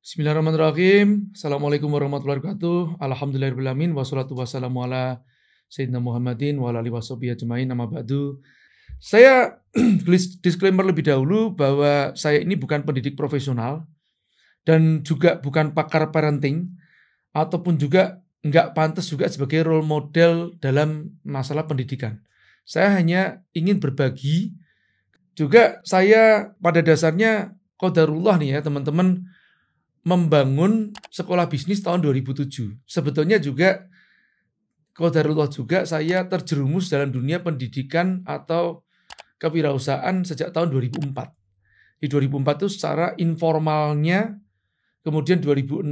Bismillahirrahmanirrahim. Assalamualaikum warahmatullahi wabarakatuh. Alhamdulillahirrahmanirrahim. Wassalatu wassalamu ala Sayyidina Muhammadin wa ala alihi jema'in nama ba'du. Saya disclaimer lebih dahulu bahwa saya ini bukan pendidik profesional dan juga bukan pakar parenting ataupun juga nggak pantas juga sebagai role model dalam masalah pendidikan. Saya hanya ingin berbagi. Juga saya pada dasarnya kodarullah nih ya teman-teman membangun sekolah bisnis tahun 2007. Sebetulnya juga Kodarullah juga saya terjerumus dalam dunia pendidikan atau kewirausahaan sejak tahun 2004. Di 2004 itu secara informalnya, kemudian 2006,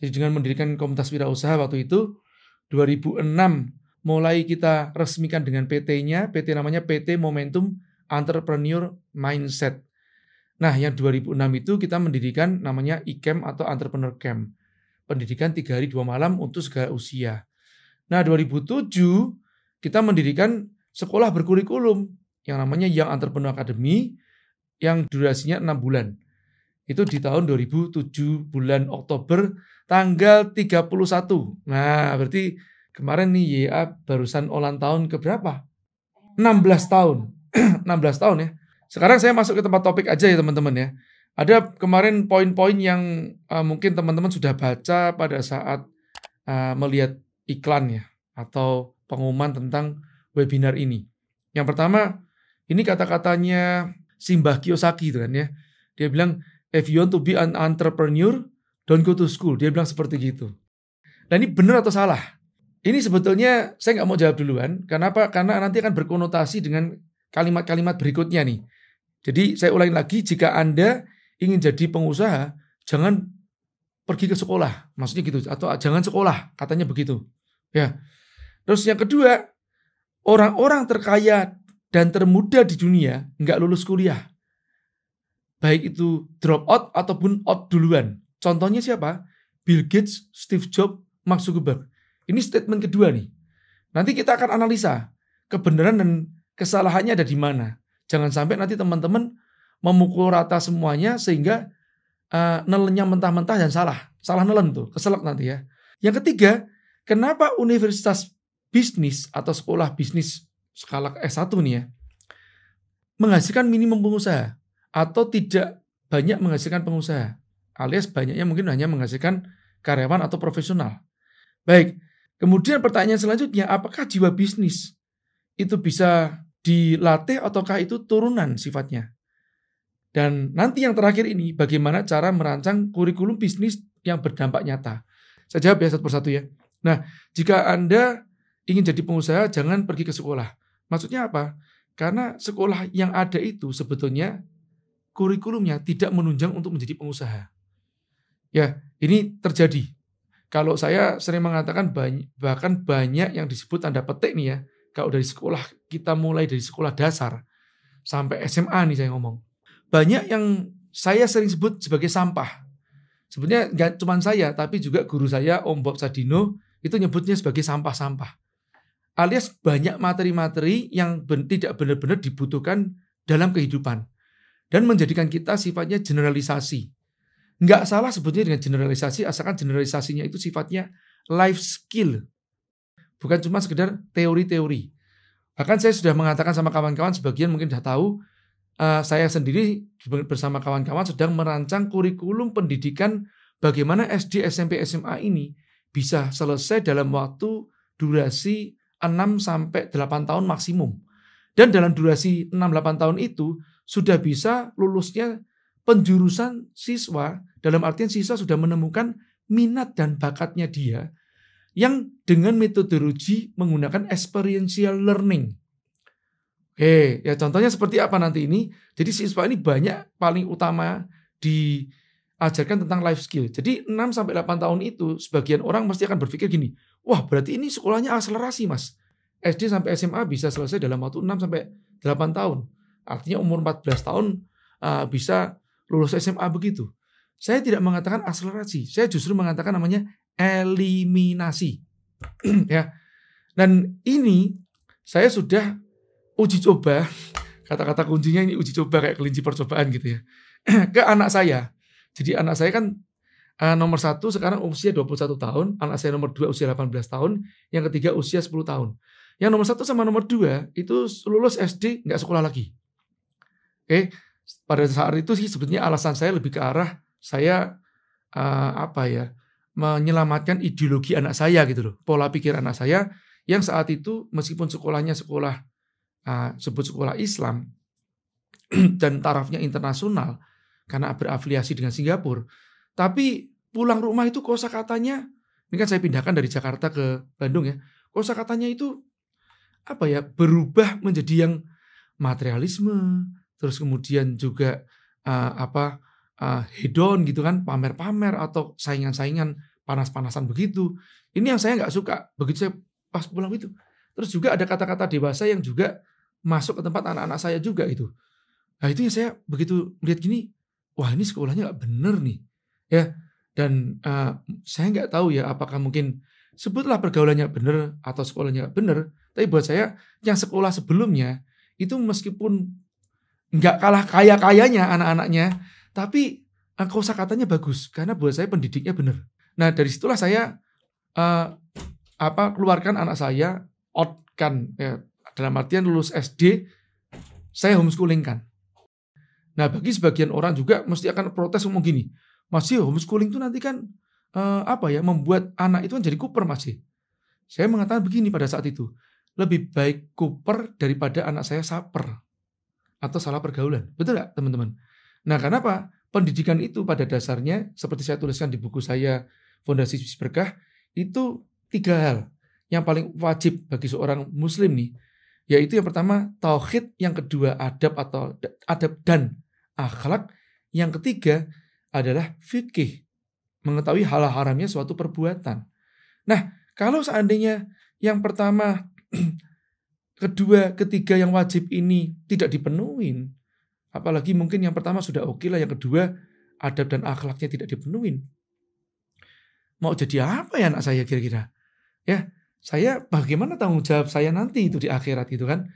jadi dengan mendirikan komunitas wirausaha waktu itu, 2006 mulai kita resmikan dengan PT-nya, PT namanya PT Momentum Entrepreneur Mindset. Nah, yang 2006 itu kita mendirikan namanya ICAM atau Entrepreneur Camp. Pendidikan tiga hari dua malam untuk segala usia. Nah, 2007 kita mendirikan sekolah berkurikulum yang namanya Young Entrepreneur Academy yang durasinya enam bulan. Itu di tahun 2007 bulan Oktober tanggal 31. Nah, berarti kemarin nih YA barusan ulang tahun ke berapa? 16 tahun. 16 tahun ya. Sekarang saya masuk ke tempat topik aja ya teman-teman ya. Ada kemarin poin-poin yang uh, mungkin teman-teman sudah baca pada saat uh, melihat iklan ya atau pengumuman tentang webinar ini. Yang pertama, ini kata-katanya Simbah Kiyosaki itu kan ya. Dia bilang if you want to be an entrepreneur, don't go to school. Dia bilang seperti gitu. Nah ini benar atau salah? Ini sebetulnya saya nggak mau jawab duluan. Kenapa? Karena nanti akan berkonotasi dengan kalimat-kalimat berikutnya nih. Jadi saya ulangi lagi, jika Anda ingin jadi pengusaha, jangan pergi ke sekolah, maksudnya gitu, atau jangan sekolah, katanya begitu. Ya. Terus yang kedua, orang-orang terkaya dan termuda di dunia nggak lulus kuliah. Baik itu drop out ataupun out duluan. Contohnya siapa? Bill Gates, Steve Jobs, Mark Zuckerberg. Ini statement kedua nih. Nanti kita akan analisa kebenaran dan kesalahannya ada di mana. Jangan sampai nanti teman-teman memukul rata semuanya sehingga uh, eh, nelennya mentah-mentah dan salah. Salah nelen tuh, keselak nanti ya. Yang ketiga, kenapa universitas bisnis atau sekolah bisnis skala S1 nih ya, menghasilkan minimum pengusaha atau tidak banyak menghasilkan pengusaha alias banyaknya mungkin hanya menghasilkan karyawan atau profesional. Baik, kemudian pertanyaan selanjutnya apakah jiwa bisnis itu bisa dilatih ataukah itu turunan sifatnya? Dan nanti yang terakhir ini bagaimana cara merancang kurikulum bisnis yang berdampak nyata. Saya jawab ya satu persatu ya. Nah, jika Anda ingin jadi pengusaha jangan pergi ke sekolah. Maksudnya apa? Karena sekolah yang ada itu sebetulnya kurikulumnya tidak menunjang untuk menjadi pengusaha. Ya, ini terjadi. Kalau saya sering mengatakan bahkan banyak yang disebut tanda petik nih ya, kalau dari sekolah kita mulai dari sekolah dasar sampai SMA nih saya ngomong. Banyak yang saya sering sebut sebagai sampah. Sebenarnya nggak cuma saya, tapi juga guru saya Om Bob Sadino itu nyebutnya sebagai sampah-sampah. Alias banyak materi-materi yang ben tidak benar-benar dibutuhkan dalam kehidupan. Dan menjadikan kita sifatnya generalisasi. Nggak salah sebutnya dengan generalisasi, asalkan generalisasinya itu sifatnya life skill Bukan cuma sekedar teori-teori. Bahkan saya sudah mengatakan sama kawan-kawan, sebagian mungkin sudah tahu, eh, saya sendiri bersama kawan-kawan sedang merancang kurikulum pendidikan bagaimana SD, SMP, SMA ini bisa selesai dalam waktu durasi 6 sampai 8 tahun maksimum. Dan dalam durasi 6-8 tahun itu sudah bisa lulusnya penjurusan siswa dalam artian siswa sudah menemukan minat dan bakatnya dia yang dengan metode ruji menggunakan experiential learning. Oke, ya contohnya seperti apa nanti ini? Jadi siswa ini banyak paling utama diajarkan tentang life skill. Jadi 6 sampai 8 tahun itu sebagian orang pasti akan berpikir gini, "Wah, berarti ini sekolahnya akselerasi, Mas. SD sampai SMA bisa selesai dalam waktu 6 sampai 8 tahun. Artinya umur 14 tahun eh, bisa lulus SMA begitu." Saya tidak mengatakan akselerasi, saya justru mengatakan namanya eliminasi. ya. Dan ini saya sudah uji coba, kata-kata kuncinya ini uji coba kayak kelinci percobaan gitu ya. ke anak saya. Jadi anak saya kan uh, nomor satu sekarang usia 21 tahun, anak saya nomor dua usia 18 tahun, yang ketiga usia 10 tahun. Yang nomor satu sama nomor dua itu lulus SD nggak sekolah lagi. Oke, okay? pada saat itu sih sebetulnya alasan saya lebih ke arah saya uh, apa ya menyelamatkan ideologi anak saya gitu loh, pola pikir anak saya yang saat itu meskipun sekolahnya sekolah uh, sebut sekolah Islam dan tarafnya internasional karena berafiliasi dengan Singapura, tapi pulang rumah itu kosa katanya ini kan saya pindahkan dari Jakarta ke Bandung ya, kosa katanya itu apa ya berubah menjadi yang materialisme, terus kemudian juga uh, apa uh, hedon gitu kan pamer-pamer atau saingan-saingan panas-panasan begitu. Ini yang saya nggak suka. Begitu saya pas pulang itu. Terus juga ada kata-kata dewasa yang juga masuk ke tempat anak-anak saya juga itu. Nah itu yang saya begitu melihat gini, wah ini sekolahnya nggak bener nih. ya Dan uh, saya nggak tahu ya apakah mungkin sebutlah pergaulannya bener atau sekolahnya bener. tapi buat saya yang sekolah sebelumnya itu meskipun nggak kalah kaya kayanya anak-anaknya, tapi eh, kosa katanya bagus karena buat saya pendidiknya bener. Nah dari situlah saya uh, apa keluarkan anak saya outkan ya, dalam artian lulus SD saya homeschooling kan. Nah bagi sebagian orang juga mesti akan protes ngomong gini, masih homeschooling itu nanti kan uh, apa ya membuat anak itu kan jadi kuper masih. Saya mengatakan begini pada saat itu, lebih baik kuper daripada anak saya saper atau salah pergaulan. Betul nggak teman-teman? Nah, kenapa? Pendidikan itu pada dasarnya, seperti saya tuliskan di buku saya, fondasi bisnis berkah itu tiga hal yang paling wajib bagi seorang muslim nih yaitu yang pertama tauhid, yang kedua adab atau adab dan akhlak, yang ketiga adalah fikih, mengetahui hal haramnya suatu perbuatan. Nah, kalau seandainya yang pertama, kedua, ketiga yang wajib ini tidak dipenuhin, apalagi mungkin yang pertama sudah oke okay lah, yang kedua adab dan akhlaknya tidak dipenuhin, mau jadi apa ya anak saya kira-kira? Ya, saya bagaimana tanggung jawab saya nanti itu di akhirat gitu kan?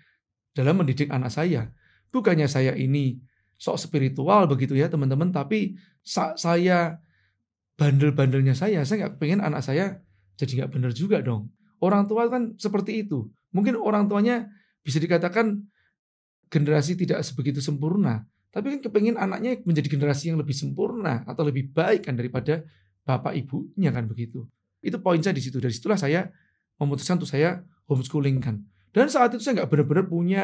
Dalam mendidik anak saya. Bukannya saya ini sok spiritual begitu ya teman-teman, tapi saya bandel-bandelnya saya, saya nggak pengen anak saya jadi nggak bener juga dong. Orang tua kan seperti itu. Mungkin orang tuanya bisa dikatakan generasi tidak sebegitu sempurna, tapi kan kepengen anaknya menjadi generasi yang lebih sempurna atau lebih baik kan daripada bapak ibunya kan begitu. Itu poin saya di situ. Dari situlah saya memutuskan untuk saya homeschooling kan. Dan saat itu saya nggak benar-benar punya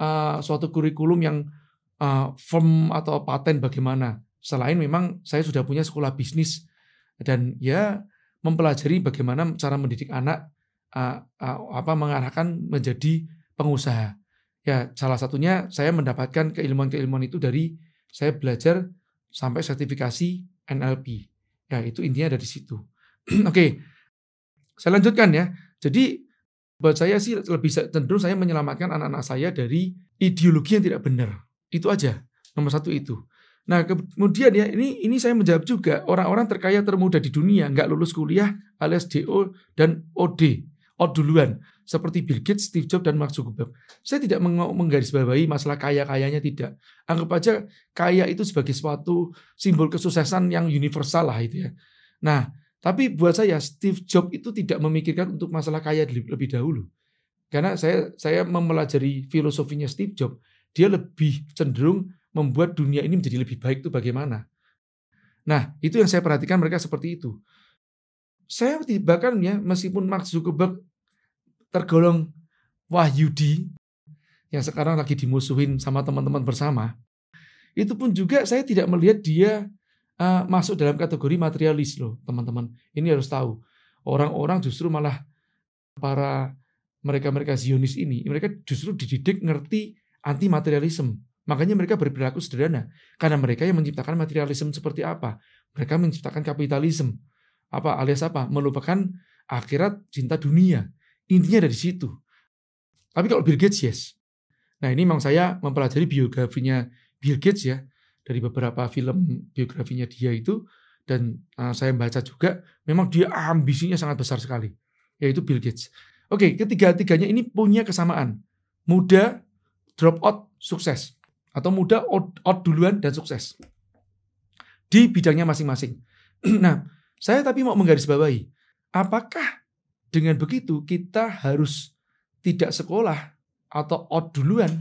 uh, suatu kurikulum yang uh, firm atau paten bagaimana. Selain memang saya sudah punya sekolah bisnis dan ya mempelajari bagaimana cara mendidik anak uh, uh, apa mengarahkan menjadi pengusaha. Ya, salah satunya saya mendapatkan keilmuan-keilmuan itu dari saya belajar sampai sertifikasi NLP. Ya, itu intinya ada di situ. Oke. Okay. Saya lanjutkan ya. Jadi buat saya sih lebih cenderung saya menyelamatkan anak-anak saya dari ideologi yang tidak benar. Itu aja. Nomor satu itu. Nah kemudian ya ini ini saya menjawab juga orang-orang terkaya termuda di dunia nggak lulus kuliah alias DO dan OD out duluan seperti Bill Gates, Steve Jobs dan Mark Zuckerberg. Saya tidak menggarisbawahi masalah kaya-kayanya tidak. Anggap aja kaya itu sebagai suatu simbol kesuksesan yang universal lah itu ya. Nah, tapi buat saya Steve Jobs itu tidak memikirkan untuk masalah kaya lebih dahulu. Karena saya saya mempelajari filosofinya Steve Jobs, dia lebih cenderung membuat dunia ini menjadi lebih baik itu bagaimana. Nah, itu yang saya perhatikan mereka seperti itu. Saya bahkan ya, meskipun Mark Zuckerberg tergolong Wahyudi yang sekarang lagi dimusuhin sama teman-teman bersama, itu pun juga saya tidak melihat dia uh, masuk dalam kategori materialis loh, teman-teman. Ini harus tahu. Orang-orang justru malah para mereka-mereka Zionis ini, mereka justru dididik ngerti anti materialisme. Makanya mereka berperilaku sederhana karena mereka yang menciptakan materialisme seperti apa. Mereka menciptakan kapitalisme apa alias apa melupakan akhirat cinta dunia Intinya dari situ. Tapi kalau Bill Gates, yes. Nah ini memang saya mempelajari biografinya Bill Gates ya. Dari beberapa film biografinya dia itu. Dan uh, saya baca juga, memang dia ambisinya sangat besar sekali. Yaitu Bill Gates. Oke, ketiga-tiganya ini punya kesamaan. Muda, drop out, sukses. Atau muda, out, out duluan, dan sukses. Di bidangnya masing-masing. nah, saya tapi mau menggarisbawahi. Apakah dengan begitu kita harus tidak sekolah atau out duluan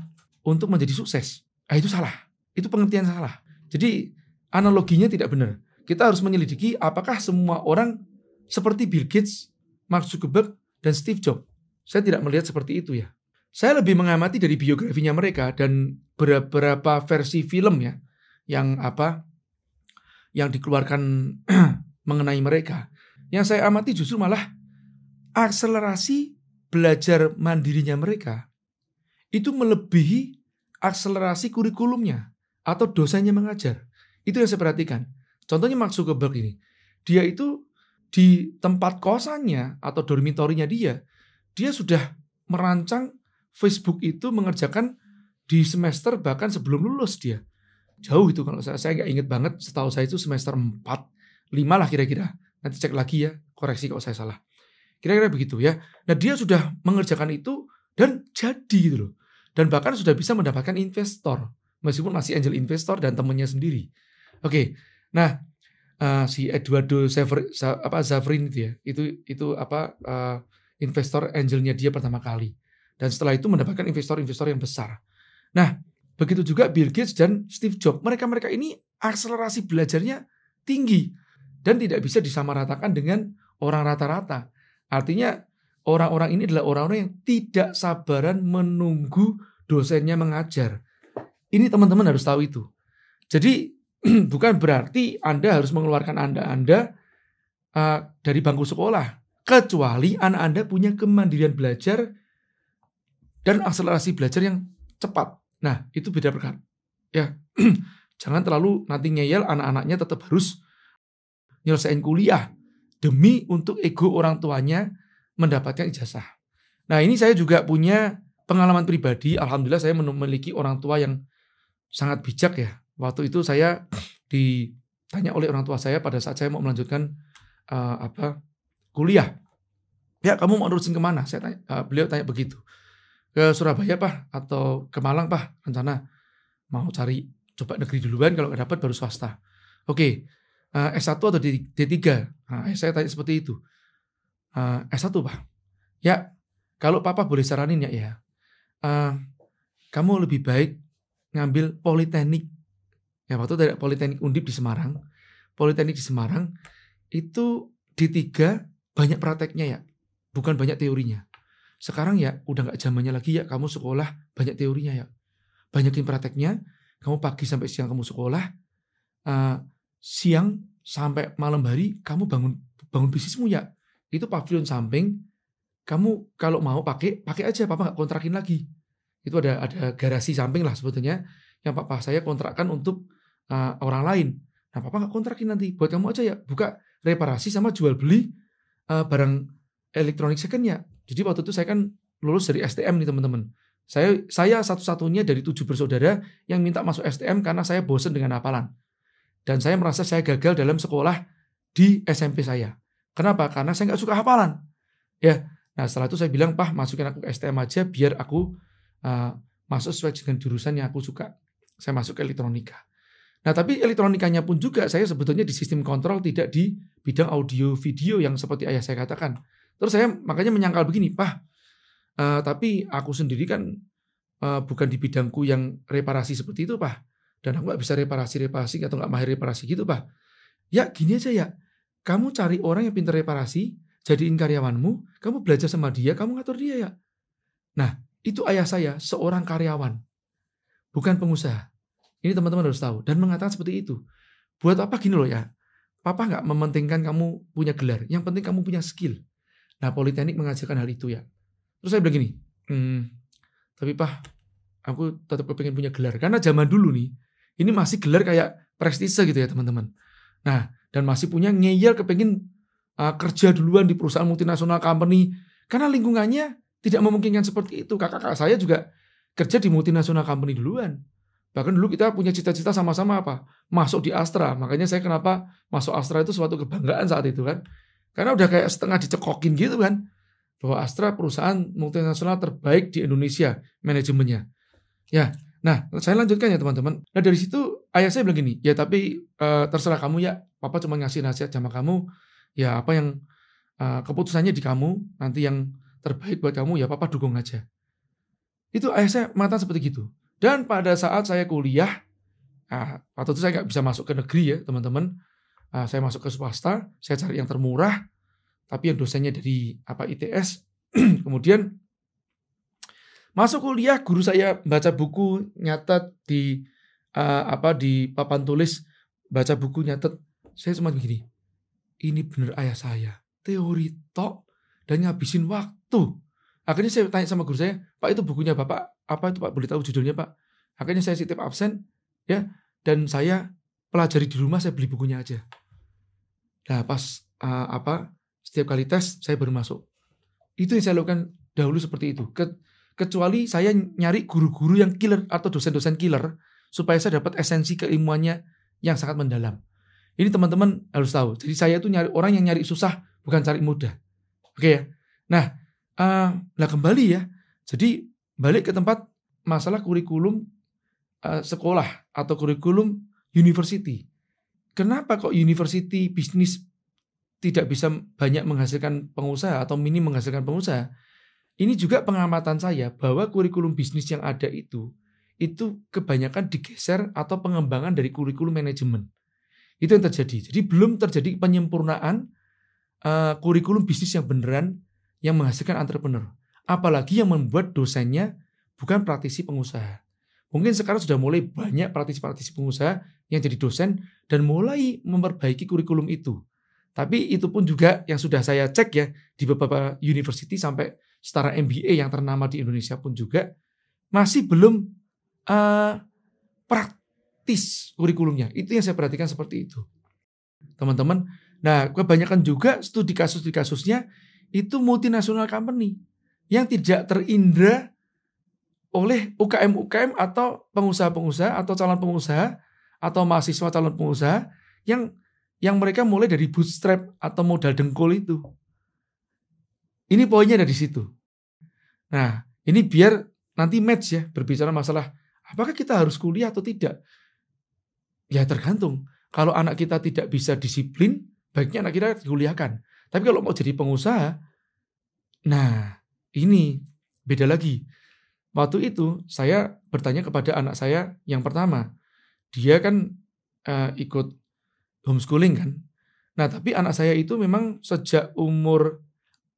untuk menjadi sukses. Nah, itu salah. Itu pengertian salah. Jadi analoginya tidak benar. Kita harus menyelidiki apakah semua orang seperti Bill Gates, Mark Zuckerberg, dan Steve Jobs. Saya tidak melihat seperti itu ya. Saya lebih mengamati dari biografinya mereka dan beberapa versi film ya yang apa yang dikeluarkan mengenai mereka. Yang saya amati justru malah akselerasi belajar mandirinya mereka itu melebihi akselerasi kurikulumnya atau dosanya mengajar. Itu yang saya perhatikan. Contohnya Mark Zuckerberg ini. Dia itu di tempat kosannya atau dormitorinya dia, dia sudah merancang Facebook itu mengerjakan di semester bahkan sebelum lulus dia. Jauh itu kalau saya, saya nggak inget banget setahu saya itu semester 4, 5 lah kira-kira. Nanti cek lagi ya, koreksi kalau saya salah. Kira-kira begitu ya. Nah dia sudah mengerjakan itu dan jadi gitu loh. Dan bahkan sudah bisa mendapatkan investor. Meskipun masih angel investor dan temennya sendiri. Oke, okay. nah uh, si Eduardo Saver, apa, Zavrin itu ya, itu, itu apa uh, investor angelnya dia pertama kali. Dan setelah itu mendapatkan investor-investor yang besar. Nah, begitu juga Bill Gates dan Steve Jobs. Mereka-mereka ini akselerasi belajarnya tinggi dan tidak bisa disamaratakan dengan orang rata-rata. Artinya orang-orang ini adalah orang-orang yang tidak sabaran menunggu dosennya mengajar. Ini teman-teman harus tahu itu. Jadi bukan berarti Anda harus mengeluarkan Anda Anda uh, eh, dari bangku sekolah, kecuali anak Anda punya kemandirian belajar dan akselerasi belajar yang cepat. Nah, itu beda perkara. Ya. Jangan terlalu nanti ngeyel anak-anaknya tetap harus nyelesain kuliah demi untuk ego orang tuanya mendapatkan ijazah. Nah ini saya juga punya pengalaman pribadi. Alhamdulillah saya memiliki orang tua yang sangat bijak ya. Waktu itu saya ditanya oleh orang tua saya pada saat saya mau melanjutkan uh, apa kuliah. Ya kamu mau nerusin kemana? Saya tanya, uh, beliau tanya begitu. Ke Surabaya pak atau ke Malang pak rencana mau cari coba negeri duluan kalau nggak dapat baru swasta. Oke, uh, eh, S1 atau D, 3 Nah, eh, saya tanya seperti itu. Uh, eh, S1 Pak. Ya, kalau Papa boleh saranin ya ya. Uh, kamu lebih baik ngambil politeknik. Ya waktu dari politeknik Undip di Semarang. Politeknik di Semarang itu D3 banyak prakteknya ya. Bukan banyak teorinya. Sekarang ya udah nggak zamannya lagi ya kamu sekolah banyak teorinya ya. Banyakin prakteknya, kamu pagi sampai siang kamu sekolah, uh, siang sampai malam hari kamu bangun bangun bisnismu ya. Itu pavilion samping. Kamu kalau mau pakai, pakai aja. Papa nggak kontrakin lagi. Itu ada ada garasi samping lah sebetulnya yang papa saya kontrakkan untuk uh, orang lain. Nah papa nggak kontrakin nanti. Buat kamu aja ya. Buka reparasi sama jual beli uh, barang elektronik secondnya. Jadi waktu itu saya kan lulus dari STM nih teman-teman. Saya saya satu-satunya dari tujuh bersaudara yang minta masuk STM karena saya bosen dengan hafalan. Dan saya merasa saya gagal dalam sekolah di SMP saya. Kenapa? Karena saya nggak suka hafalan. Ya, nah setelah itu saya bilang, pah masukin aku ke STM aja biar aku uh, masuk sesuai dengan jurusan yang aku suka. Saya masuk ke elektronika. Nah tapi elektronikanya pun juga saya sebetulnya di sistem kontrol tidak di bidang audio video yang seperti ayah saya katakan. Terus saya makanya menyangkal begini, pah. uh, tapi aku sendiri kan uh, bukan di bidangku yang reparasi seperti itu, pah dan aku nggak bisa reparasi-reparasi atau nggak mahir reparasi gitu pak. Ya gini aja ya, kamu cari orang yang pintar reparasi, jadiin karyawanmu, kamu belajar sama dia, kamu ngatur dia ya. Nah, itu ayah saya, seorang karyawan, bukan pengusaha. Ini teman-teman harus tahu dan mengatakan seperti itu. Buat apa gini loh ya? Papa nggak mementingkan kamu punya gelar, yang penting kamu punya skill. Nah, Politeknik mengajarkan hal itu ya. Terus saya bilang gini, hmm, tapi pak, aku tetap kepengen punya gelar. Karena zaman dulu nih, ini masih gelar kayak prestise gitu ya teman-teman. Nah, dan masih punya ngeyel kepengen uh, ah, kerja duluan di perusahaan multinasional company karena lingkungannya tidak memungkinkan seperti itu. Kakak-kakak saya juga kerja di multinasional company duluan. Bahkan dulu kita punya cita-cita sama-sama apa? Masuk di Astra. Makanya saya kenapa masuk Astra itu suatu kebanggaan saat itu kan. Karena udah kayak setengah dicekokin gitu kan. Bahwa Astra perusahaan multinasional terbaik di Indonesia manajemennya. Ya, Nah, saya lanjutkan ya teman-teman. Nah dari situ ayah saya bilang gini, ya tapi uh, terserah kamu ya, papa cuma ngasih nasihat sama kamu, ya apa yang uh, keputusannya di kamu, nanti yang terbaik buat kamu ya papa dukung aja. Itu ayah saya mata seperti gitu. Dan pada saat saya kuliah, nah, waktu itu saya nggak bisa masuk ke negeri ya teman-teman. Uh, saya masuk ke swasta, saya cari yang termurah, tapi yang dosennya dari apa ITS. Kemudian Masuk kuliah guru saya baca buku nyatet di uh, apa di papan tulis baca buku nyatet. Saya cuma begini. Ini bener ayah saya. Teori tok dan ngabisin waktu. Akhirnya saya tanya sama guru saya, "Pak, itu bukunya Bapak apa itu Pak? Boleh tahu judulnya, Pak?" Akhirnya saya sitip absen ya dan saya pelajari di rumah saya beli bukunya aja. Nah, pas uh, apa setiap kali tes saya baru masuk. Itu yang saya lakukan dahulu seperti itu. Ke, kecuali saya nyari guru-guru yang killer atau dosen-dosen killer supaya saya dapat esensi keilmuannya yang sangat mendalam. Ini teman-teman harus tahu. Jadi saya itu nyari orang yang nyari susah bukan cari mudah. Oke okay ya. Nah, uh, nah kembali ya. Jadi balik ke tempat masalah kurikulum uh, sekolah atau kurikulum university. Kenapa kok university bisnis tidak bisa banyak menghasilkan pengusaha atau minim menghasilkan pengusaha? Ini juga pengamatan saya bahwa kurikulum bisnis yang ada itu itu kebanyakan digeser atau pengembangan dari kurikulum manajemen. Itu yang terjadi. Jadi belum terjadi penyempurnaan uh, kurikulum bisnis yang beneran yang menghasilkan entrepreneur. Apalagi yang membuat dosennya bukan praktisi pengusaha. Mungkin sekarang sudah mulai banyak praktisi-praktisi pengusaha yang jadi dosen dan mulai memperbaiki kurikulum itu. Tapi itu pun juga yang sudah saya cek ya di beberapa university sampai setara MBA yang ternama di Indonesia pun juga masih belum uh, praktis kurikulumnya. Itu yang saya perhatikan seperti itu. Teman-teman, nah kebanyakan juga studi kasus-kasusnya di itu multinasional company yang tidak terindra oleh UKM-UKM atau pengusaha-pengusaha atau calon pengusaha atau mahasiswa calon pengusaha yang yang mereka mulai dari bootstrap atau modal dengkul itu. Ini poinnya ada di situ. Nah, ini biar nanti match ya berbicara masalah apakah kita harus kuliah atau tidak. Ya tergantung. Kalau anak kita tidak bisa disiplin, baiknya anak kita dikuliahkan. Tapi kalau mau jadi pengusaha, nah ini beda lagi. Waktu itu saya bertanya kepada anak saya yang pertama, dia kan uh, ikut homeschooling kan. Nah tapi anak saya itu memang sejak umur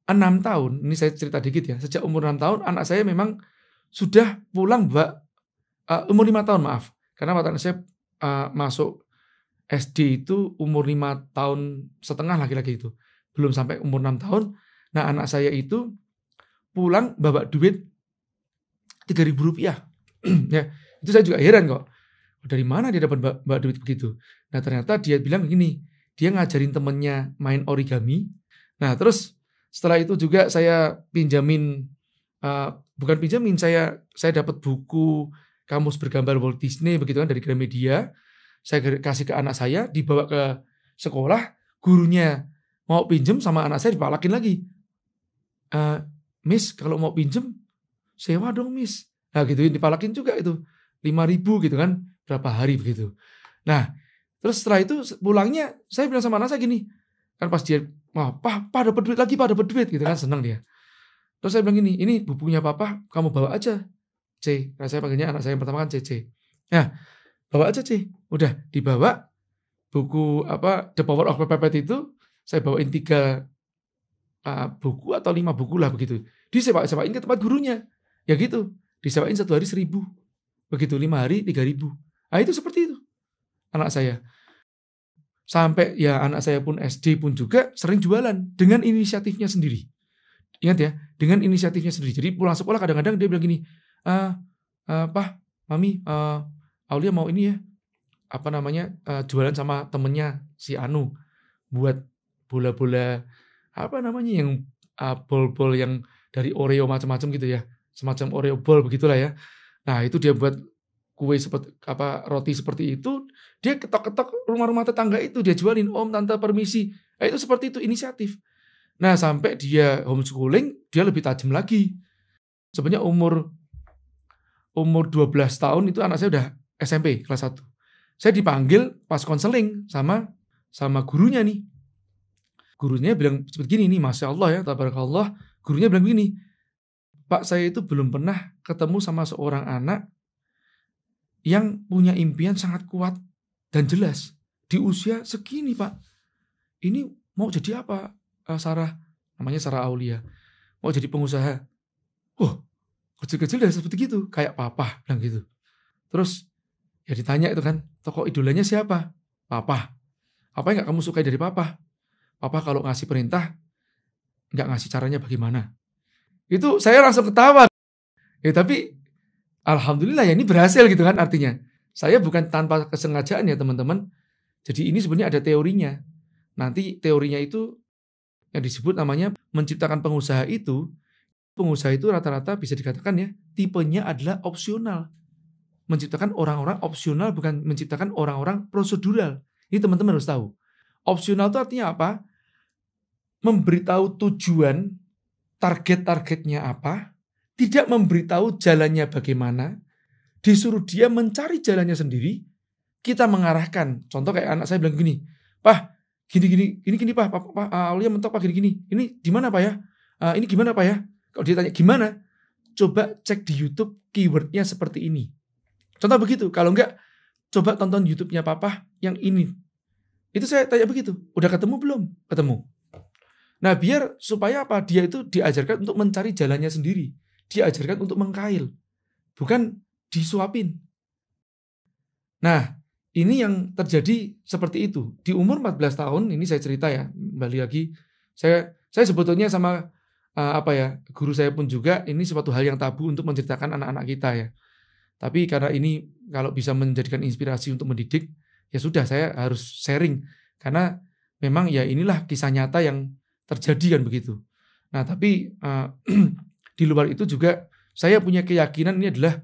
enam tahun, ini saya cerita dikit ya, sejak umur enam tahun anak saya memang sudah pulang mbak uh, umur lima tahun maaf, karena waktu anak saya uh, masuk SD itu umur lima tahun setengah laki-laki itu, belum sampai umur enam tahun. Nah anak saya itu pulang bawa duit tiga ribu rupiah, ya itu saya juga heran kok dari mana dia dapat bawa, duit begitu. Nah ternyata dia bilang begini, dia ngajarin temennya main origami. Nah terus setelah itu juga saya pinjamin uh, bukan pinjamin saya saya dapat buku kamus bergambar Walt Disney begitu kan dari Gramedia. Saya kasih ke anak saya dibawa ke sekolah, gurunya mau pinjem sama anak saya dipalakin lagi. Uh, miss kalau mau pinjem sewa dong Miss. Nah gitu dipalakin juga itu 5000 gitu kan berapa hari begitu. Nah, terus setelah itu pulangnya saya bilang sama anak saya gini, kan pas dia Wah, pak, pak dapat duit lagi, pak dapat duit gitu kan seneng dia. Terus saya bilang gini, ini bukunya papa, kamu bawa aja. C, nah, saya panggilnya anak saya yang pertama kan CC. Nah, bawa aja C. Udah dibawa buku apa The Power of Pepet itu saya bawain tiga uh, buku atau lima buku lah begitu. Disewa-sewain ke tempat gurunya. Ya gitu. Disewain satu hari seribu. Begitu lima hari tiga ribu. Ah itu seperti itu. Anak saya sampai ya anak saya pun SD pun juga sering jualan dengan inisiatifnya sendiri. Ingat ya, dengan inisiatifnya sendiri. Jadi pulang sekolah kadang-kadang dia bilang gini, ah, eh, apa, eh, mami, uh, Aulia mau ini ya, apa namanya uh, jualan sama temennya si Anu buat bola-bola apa namanya yang uh, bol-bol yang dari Oreo macam-macam gitu ya, semacam Oreo ball begitulah ya. Nah itu dia buat kue seperti apa roti seperti itu dia ketok-ketok rumah-rumah tetangga itu dia jualin om tante permisi nah, itu seperti itu inisiatif nah sampai dia homeschooling dia lebih tajam lagi sebenarnya umur umur 12 tahun itu anak saya udah SMP kelas 1 saya dipanggil pas konseling sama sama gurunya nih gurunya bilang seperti gini nih masya Allah ya tabarakallah gurunya bilang gini Pak saya itu belum pernah ketemu sama seorang anak yang punya impian sangat kuat dan jelas di usia segini pak ini mau jadi apa eh, Sarah namanya Sarah Aulia mau jadi pengusaha oh kecil-kecil udah seperti gitu kayak papa bilang gitu terus ya ditanya itu kan tokoh idolanya siapa papa apa yang nggak kamu sukai dari papa papa kalau ngasih perintah nggak ngasih caranya bagaimana itu saya langsung ketawa ya tapi alhamdulillah ya ini berhasil gitu kan artinya. Saya bukan tanpa kesengajaan ya teman-teman. Jadi ini sebenarnya ada teorinya. Nanti teorinya itu yang disebut namanya menciptakan pengusaha itu, pengusaha itu rata-rata bisa dikatakan ya tipenya adalah opsional. Menciptakan orang-orang opsional bukan menciptakan orang-orang prosedural. Ini teman-teman harus tahu. Opsional itu artinya apa? Memberitahu tujuan, target-targetnya apa, tidak memberitahu jalannya bagaimana, disuruh dia mencari jalannya sendiri, kita mengarahkan. Contoh kayak anak saya bilang gini, Pak, gini gini gini gini Pak, Pak, Pak ah, Aulia mentok Pak gini gini. Ini di mana Pak ya? Uh, ini gimana Pak ya? Kalau dia tanya gimana, coba cek di YouTube keywordnya seperti ini. Contoh begitu. Kalau enggak, coba tonton YouTube-nya Papa yang ini. Itu saya tanya begitu. Udah ketemu belum? Ketemu. Nah biar supaya apa? Dia itu diajarkan untuk mencari jalannya sendiri diajarkan untuk mengkail, bukan disuapin. Nah, ini yang terjadi seperti itu. Di umur 14 tahun, ini saya cerita ya, kembali lagi. Saya saya sebetulnya sama uh, apa ya, guru saya pun juga ini suatu hal yang tabu untuk menceritakan anak-anak kita ya. Tapi karena ini kalau bisa menjadikan inspirasi untuk mendidik, ya sudah saya harus sharing karena memang ya inilah kisah nyata yang terjadi kan begitu. Nah, tapi uh, di luar itu juga saya punya keyakinan ini adalah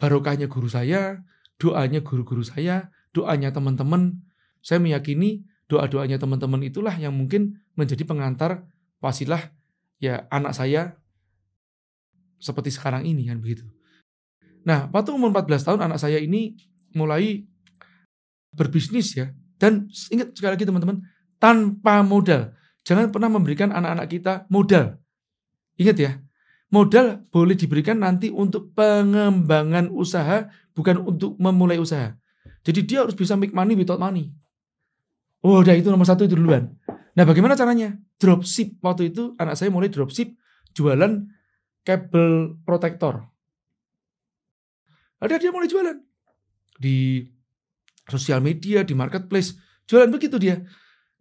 barokahnya guru saya, doanya guru-guru saya, doanya teman-teman. Saya meyakini doa-doanya teman-teman itulah yang mungkin menjadi pengantar wasilah ya anak saya seperti sekarang ini kan begitu. Nah, waktu umur 14 tahun anak saya ini mulai berbisnis ya. Dan ingat sekali lagi teman-teman, tanpa modal. Jangan pernah memberikan anak-anak kita modal. Ingat ya, Modal boleh diberikan nanti untuk pengembangan usaha, bukan untuk memulai usaha. Jadi dia harus bisa make money without money. Oh, udah itu nomor satu itu duluan. Nah, bagaimana caranya? Dropship. Waktu itu anak saya mulai dropship jualan kabel protektor. Ada dia mulai jualan di sosial media, di marketplace. Jualan begitu dia.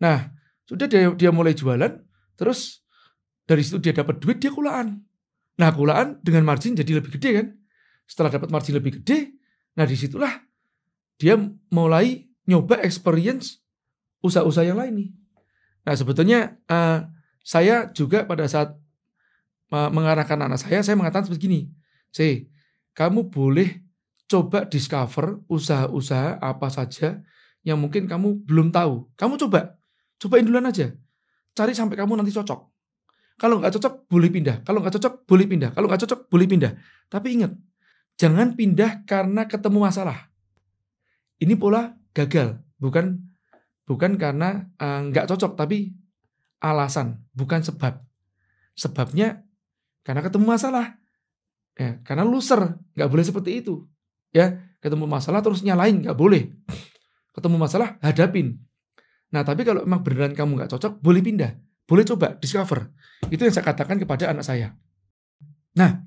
Nah, sudah dia, dia mulai jualan, terus dari situ dia dapat duit, dia kulaan. Nah, kulaan dengan margin jadi lebih gede kan? Setelah dapat margin lebih gede, nah disitulah dia mulai nyoba experience usaha-usaha yang lain nih. Nah, sebetulnya uh, saya juga pada saat uh, mengarahkan anak saya, saya mengatakan seperti ini. Saya, kamu boleh coba discover usaha-usaha apa saja yang mungkin kamu belum tahu. Kamu coba, cobain duluan aja. Cari sampai kamu nanti cocok. Kalau nggak cocok, boleh pindah. Kalau nggak cocok, boleh pindah. Kalau nggak cocok, boleh pindah. Tapi ingat, jangan pindah karena ketemu masalah. Ini pola gagal, bukan bukan karena eh, nggak uh, cocok, tapi alasan, bukan sebab. Sebabnya karena ketemu masalah. Ya, karena loser, nggak boleh seperti itu. Ya, ketemu masalah terus nyalain, nggak boleh. Ketemu masalah, hadapin. Nah, tapi kalau emang beneran kamu nggak cocok, boleh pindah boleh coba discover. Itu yang saya katakan kepada anak saya. Nah,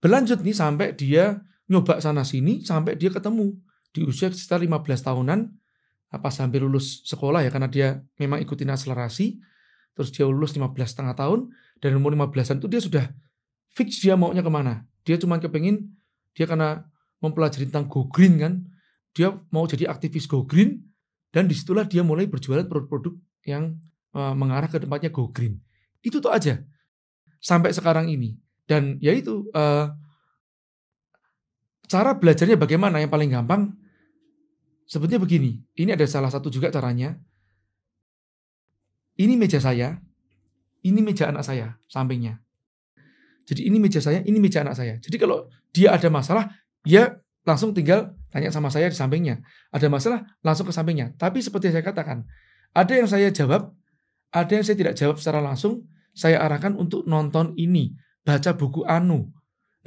berlanjut nih sampai dia nyoba sana sini sampai dia ketemu di usia sekitar 15 tahunan apa sampai lulus sekolah ya karena dia memang ikutin akselerasi terus dia lulus 15 setengah tahun dan umur 15an itu dia sudah fix dia maunya kemana dia cuma kepengin dia karena mempelajari tentang go green kan dia mau jadi aktivis go green dan disitulah dia mulai berjualan produk-produk yang Eh, mengarah ke tempatnya Go Green. Itu tuh aja sampai sekarang ini. Dan ya itu uh, cara belajarnya bagaimana yang paling gampang sebetulnya begini. Ini ada salah satu juga caranya. Ini meja saya, ini meja anak saya sampingnya. Jadi ini meja saya, ini meja anak saya. Jadi kalau dia ada masalah, ya langsung tinggal tanya sama saya di sampingnya. Ada masalah, langsung ke sampingnya. Tapi seperti saya katakan, ada yang saya jawab, ada yang saya tidak jawab secara langsung, saya arahkan untuk nonton ini, baca buku Anu.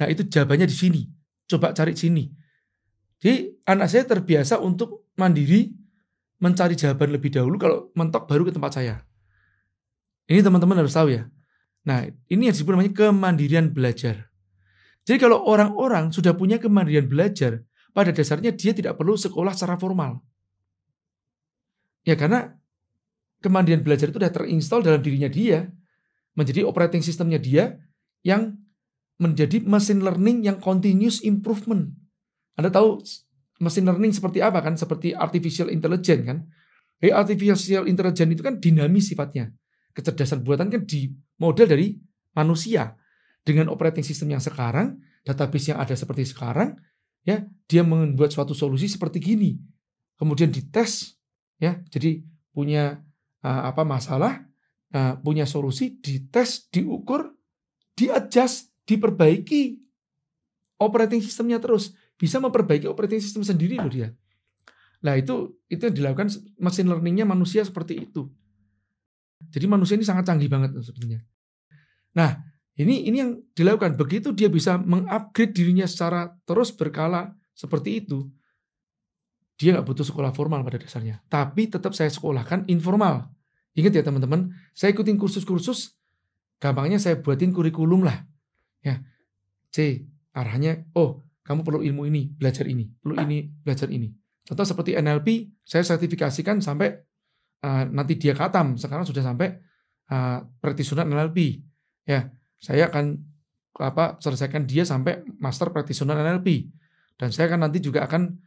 Nah itu jawabannya di sini. Coba cari sini. Jadi anak saya terbiasa untuk mandiri mencari jawaban lebih dahulu kalau mentok baru ke tempat saya. Ini teman-teman harus tahu ya. Nah, ini yang disebut namanya kemandirian belajar. Jadi kalau orang-orang sudah punya kemandirian belajar, pada dasarnya dia tidak perlu sekolah secara formal. Ya karena kemandian belajar itu sudah terinstall dalam dirinya dia, menjadi operating sistemnya dia yang menjadi mesin learning yang continuous improvement. Anda tahu mesin learning seperti apa kan? Seperti artificial intelligence kan? Jadi artificial intelligence itu kan dinamis sifatnya. Kecerdasan buatan kan di model dari manusia. Dengan operating system yang sekarang, database yang ada seperti sekarang, ya dia membuat suatu solusi seperti gini. Kemudian dites, ya jadi punya Nah, apa masalah, nah, punya solusi, dites, diukur, diadjust, diperbaiki operating sistemnya terus. Bisa memperbaiki operating system sendiri loh dia. Nah itu itu yang dilakukan mesin learningnya manusia seperti itu. Jadi manusia ini sangat canggih banget sebenarnya. Nah ini ini yang dilakukan. Begitu dia bisa mengupgrade dirinya secara terus berkala seperti itu, dia nggak butuh sekolah formal pada dasarnya. Tapi tetap saya sekolahkan informal. Ingat ya teman-teman, saya ikutin kursus-kursus, gampangnya saya buatin kurikulum lah. Ya, C, arahnya, oh kamu perlu ilmu ini, belajar ini, perlu ini, belajar ini. Contoh seperti NLP, saya sertifikasikan sampai uh, nanti dia katam, sekarang sudah sampai uh, eh, practitioner NLP. Ya, saya akan apa selesaikan dia sampai master practitioner NLP dan saya akan nanti juga akan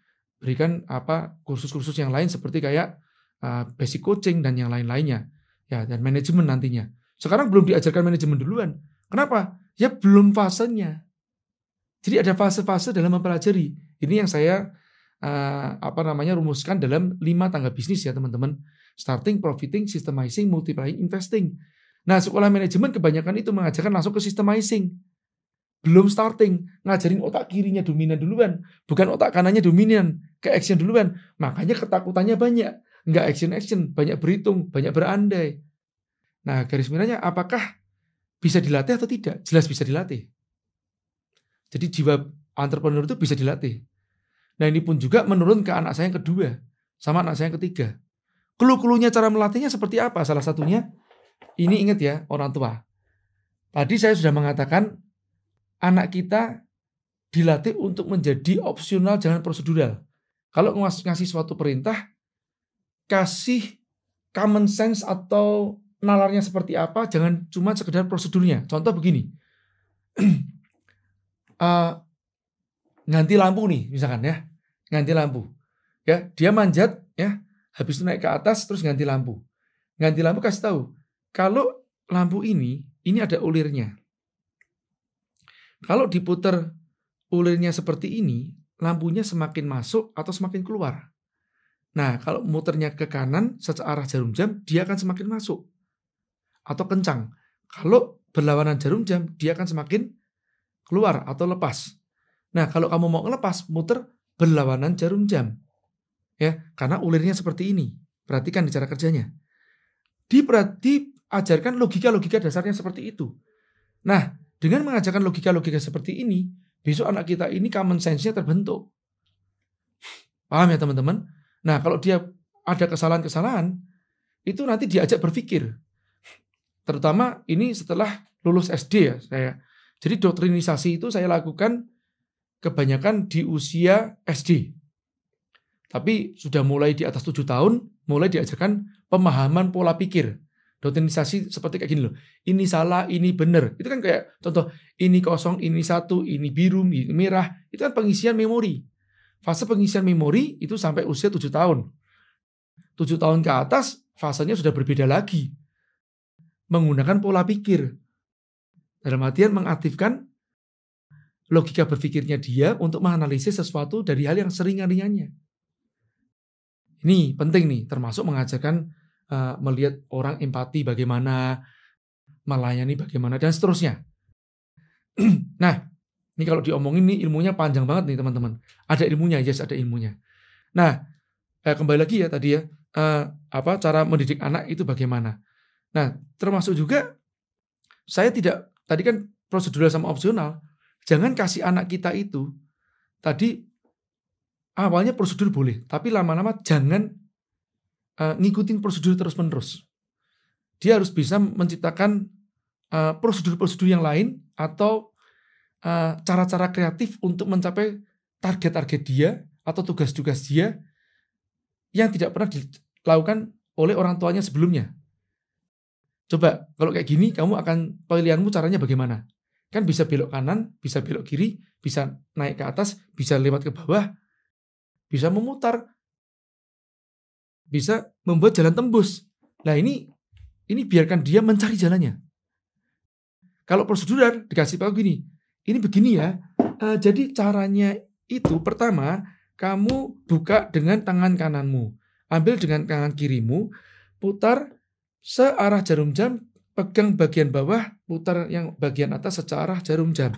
berikan apa kursus-kursus yang lain seperti kayak uh, basic coaching dan yang lain-lainnya ya dan manajemen nantinya. Sekarang belum diajarkan manajemen duluan. Kenapa? Ya belum fasenya. Jadi ada fase-fase dalam mempelajari. Ini yang saya uh, apa namanya rumuskan dalam lima tangga bisnis ya teman-teman. Starting, profiting, systemizing, multiplying, investing. Nah sekolah manajemen kebanyakan itu mengajarkan langsung ke systemizing belum starting ngajarin otak kirinya dominan duluan bukan otak kanannya dominan ke action duluan makanya ketakutannya banyak nggak action action banyak berhitung banyak berandai nah garis merahnya apakah bisa dilatih atau tidak jelas bisa dilatih jadi jiwa entrepreneur itu bisa dilatih nah ini pun juga menurun ke anak saya yang kedua sama anak saya yang ketiga kelu-kelunya cara melatihnya seperti apa salah satunya ini ingat ya orang tua tadi saya sudah mengatakan anak kita dilatih untuk menjadi opsional jangan prosedural. Kalau ngasih suatu perintah, kasih common sense atau nalarnya seperti apa, jangan cuma sekedar prosedurnya. Contoh begini, uh, nganti lampu nih misalkan ya, nganti lampu. Ya, dia manjat ya, habis itu naik ke atas terus nganti lampu. Nganti lampu kasih tahu, kalau lampu ini ini ada ulirnya. Kalau diputar ulirnya seperti ini, lampunya semakin masuk atau semakin keluar. Nah, kalau muternya ke kanan searah jarum jam, dia akan semakin masuk atau kencang. Kalau berlawanan jarum jam, dia akan semakin keluar atau lepas. Nah, kalau kamu mau lepas, muter berlawanan jarum jam. Ya, karena ulirnya seperti ini. Perhatikan cara kerjanya. Diperhati, ajarkan logika-logika dasarnya seperti itu. Nah, dengan mengajarkan logika-logika seperti ini, besok anak kita ini common sense-nya terbentuk. Paham ya teman-teman? Nah kalau dia ada kesalahan-kesalahan, itu nanti diajak berpikir. Terutama ini setelah lulus SD ya saya. Jadi doktrinisasi itu saya lakukan kebanyakan di usia SD. Tapi sudah mulai di atas 7 tahun, mulai diajarkan pemahaman pola pikir. Doktrinisasi seperti kayak gini loh. Ini salah, ini benar. Itu kan kayak contoh ini kosong, ini satu, ini biru, ini merah. Itu kan pengisian memori. Fase pengisian memori itu sampai usia 7 tahun. 7 tahun ke atas fasenya sudah berbeda lagi. Menggunakan pola pikir. Dalam artian mengaktifkan logika berpikirnya dia untuk menganalisis sesuatu dari hal yang sering ringannya Ini penting nih, termasuk mengajarkan Eh, melihat orang empati bagaimana, melayani bagaimana dan seterusnya. nah, ini kalau diomongin nih ilmunya panjang banget nih teman-teman. Ada ilmunya, yes ada ilmunya. Nah, eh, kembali lagi ya tadi ya, eh, apa cara mendidik anak itu bagaimana? Nah, termasuk juga saya tidak tadi kan prosedural sama opsional. Jangan kasih anak kita itu tadi awalnya prosedur boleh, tapi lama-lama jangan uh, ngikutin prosedur terus-menerus. Dia harus bisa menciptakan prosedur eh, prosedur-prosedur yang lain atau eh, cara-cara uh, kreatif untuk mencapai target-target dia atau tugas-tugas dia yang tidak pernah dilakukan oleh orang tuanya sebelumnya. Coba kalau kayak gini kamu akan pilihanmu caranya bagaimana? Kan bisa belok kanan, bisa belok kiri, bisa naik ke atas, bisa lewat ke bawah, bisa memutar, bisa membuat jalan tembus. Nah ini ini biarkan dia mencari jalannya. Kalau prosedural dikasih pak gini, ini begini ya. Uh, jadi caranya itu pertama kamu buka dengan tangan kananmu, ambil dengan tangan kirimu, putar searah jarum jam, pegang bagian bawah, putar yang bagian atas secara jarum jam.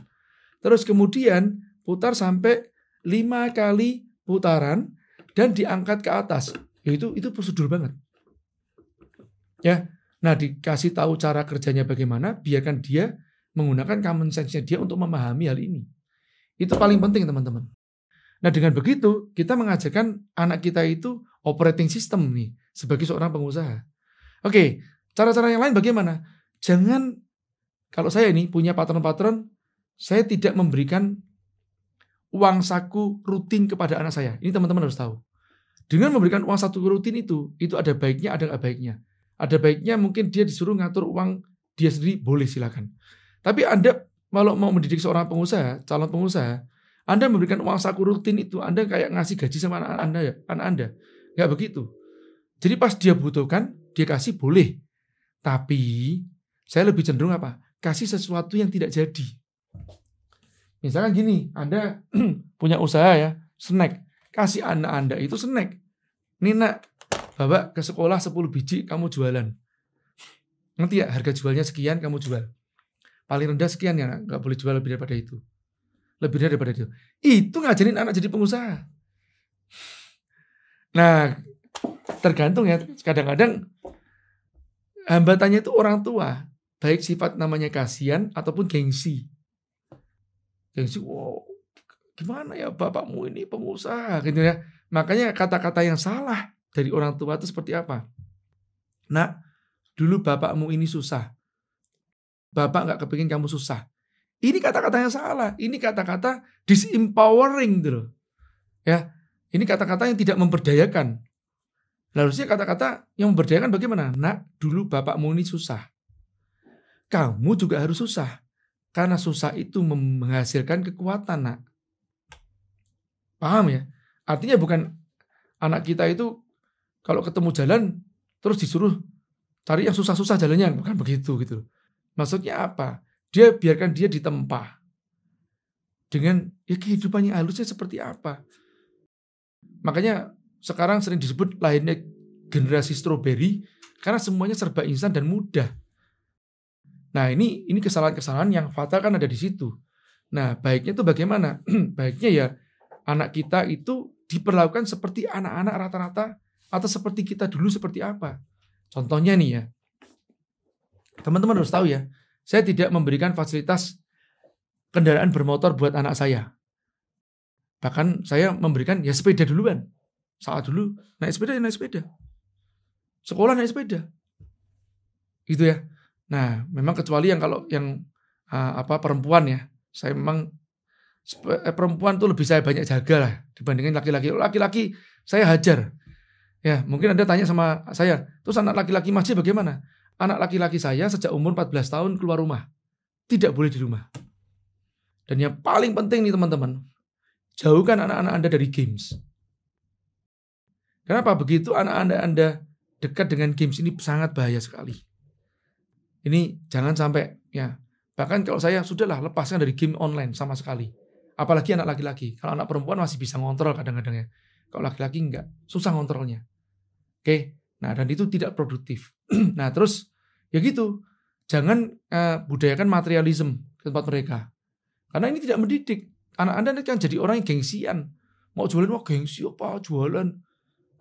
Terus kemudian putar sampai lima kali putaran dan diangkat ke atas. Ya itu itu prosedur banget. Ya. Nah, dikasih tahu cara kerjanya bagaimana, biarkan dia menggunakan common sense-nya dia untuk memahami hal ini. Itu paling penting, teman-teman. Nah, dengan begitu kita mengajarkan anak kita itu operating system nih sebagai seorang pengusaha. Oke, cara-cara yang lain bagaimana? Jangan kalau saya ini punya patron-patron, saya tidak memberikan uang saku rutin kepada anak saya. Ini teman-teman harus tahu. Dengan memberikan uang satu rutin itu, itu ada baiknya, ada nggak baiknya. Ada baiknya mungkin dia disuruh ngatur uang dia sendiri, boleh silakan. Tapi Anda kalau mau mendidik seorang pengusaha, calon pengusaha, Anda memberikan uang saku rutin itu, Anda kayak ngasih gaji sama anak Anda, ya, anak Anda. Nggak begitu. Jadi pas dia butuhkan, dia kasih boleh. Tapi saya lebih cenderung apa? Kasih sesuatu yang tidak jadi. Misalkan gini, Anda punya usaha ya, snack kasih anak Anda itu snack. Nina, bawa ke sekolah 10 biji, kamu jualan. Nanti ya harga jualnya sekian, kamu jual. Paling rendah sekian ya, nggak boleh jual lebih daripada itu. Lebih daripada itu. Itu ngajarin anak jadi pengusaha. Nah, tergantung ya. Kadang-kadang hambatannya itu orang tua. Baik sifat namanya kasihan ataupun gengsi. Gengsi, wow, gimana ya bapakmu ini pengusaha gitu ya. Makanya kata-kata yang salah dari orang tua itu seperti apa? Nak, dulu bapakmu ini susah. Bapak nggak kepingin kamu susah. Ini kata-kata yang salah. Ini kata-kata disempowering gitu loh. Ya, ini kata-kata yang tidak memberdayakan. Lalu sih kata-kata yang memberdayakan bagaimana? Nak, dulu bapakmu ini susah. Kamu juga harus susah. Karena susah itu menghasilkan kekuatan, nak. Paham ya? Artinya bukan anak kita itu kalau ketemu jalan terus disuruh cari yang susah-susah jalannya, bukan begitu gitu. Maksudnya apa? Dia biarkan dia ditempa dengan ya kehidupannya halusnya seperti apa. Makanya sekarang sering disebut lahirnya generasi stroberi karena semuanya serba instan dan mudah. Nah ini ini kesalahan-kesalahan yang fatal kan ada di situ. Nah baiknya tuh bagaimana? baiknya ya anak kita itu diperlakukan seperti anak-anak rata-rata atau seperti kita dulu seperti apa. Contohnya nih ya, teman-teman harus tahu ya, saya tidak memberikan fasilitas kendaraan bermotor buat anak saya. Bahkan saya memberikan ya sepeda duluan. Saat dulu naik sepeda ya naik sepeda. Sekolah naik sepeda. Gitu ya. Nah, memang kecuali yang kalau yang uh, apa perempuan ya, saya memang Eh, perempuan tuh lebih saya banyak jaga lah dibandingin laki-laki. Laki-laki saya hajar. Ya, mungkin Anda tanya sama saya, terus anak laki-laki masih bagaimana? Anak laki-laki saya sejak umur 14 tahun keluar rumah. Tidak boleh di rumah. Dan yang paling penting nih teman-teman, jauhkan anak-anak Anda dari games. Kenapa? Begitu anak Anda, anda dekat dengan games ini sangat bahaya sekali. Ini jangan sampai ya. Bahkan kalau saya sudahlah lepaskan dari game online sama sekali Apalagi anak laki-laki. Kalau anak perempuan masih bisa ngontrol kadang-kadang ya. Kalau laki-laki enggak, susah ngontrolnya. Oke. Nah, dan itu tidak produktif. nah, terus ya gitu. Jangan uh, budayakan materialisme ke tempat mereka. Karena ini tidak mendidik. Anak Anda kan jadi orang yang gengsian. Mau jualan wah gengsi apa jualan.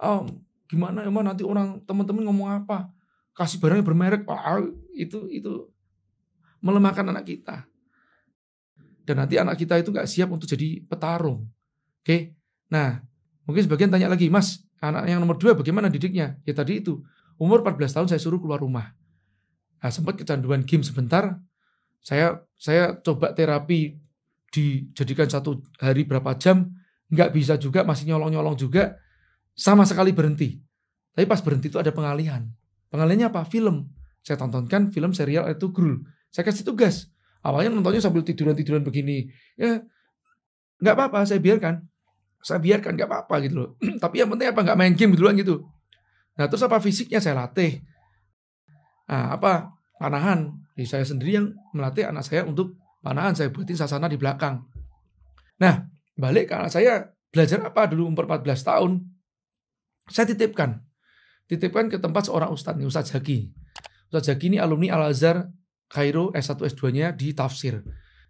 Oh, gimana emang ya, nanti orang teman-teman ngomong apa? Kasih barang yang bermerek, wah itu itu melemahkan anak kita dan nanti anak kita itu nggak siap untuk jadi petarung. Oke. Okay? Nah, mungkin sebagian tanya lagi, Mas, anak yang nomor dua bagaimana didiknya? Ya tadi itu, umur 14 tahun saya suruh keluar rumah. Nah, sempat kecanduan game sebentar. Saya saya coba terapi dijadikan satu hari berapa jam, nggak bisa juga, masih nyolong-nyolong juga, sama sekali berhenti. Tapi pas berhenti itu ada pengalihan. Pengalihannya apa? Film. Saya tontonkan film serial itu Grul. Saya kasih tugas, Awalnya nontonnya sambil tiduran-tiduran begini. Ya nggak apa-apa, saya biarkan. Saya biarkan nggak apa-apa gitu loh. Tapi yang penting apa nggak main game duluan gitu. Nah terus apa fisiknya saya latih. Nah, apa panahan. Jadi saya sendiri yang melatih anak saya untuk panahan. Saya buatin sasana di belakang. Nah balik karena saya belajar apa dulu umur 14 tahun. Saya titipkan. Titipkan ke tempat seorang ustadz, Ustadz Zaki. Ustadz Zaki ini alumni Al-Azhar Kairo S1 S2-nya di tafsir.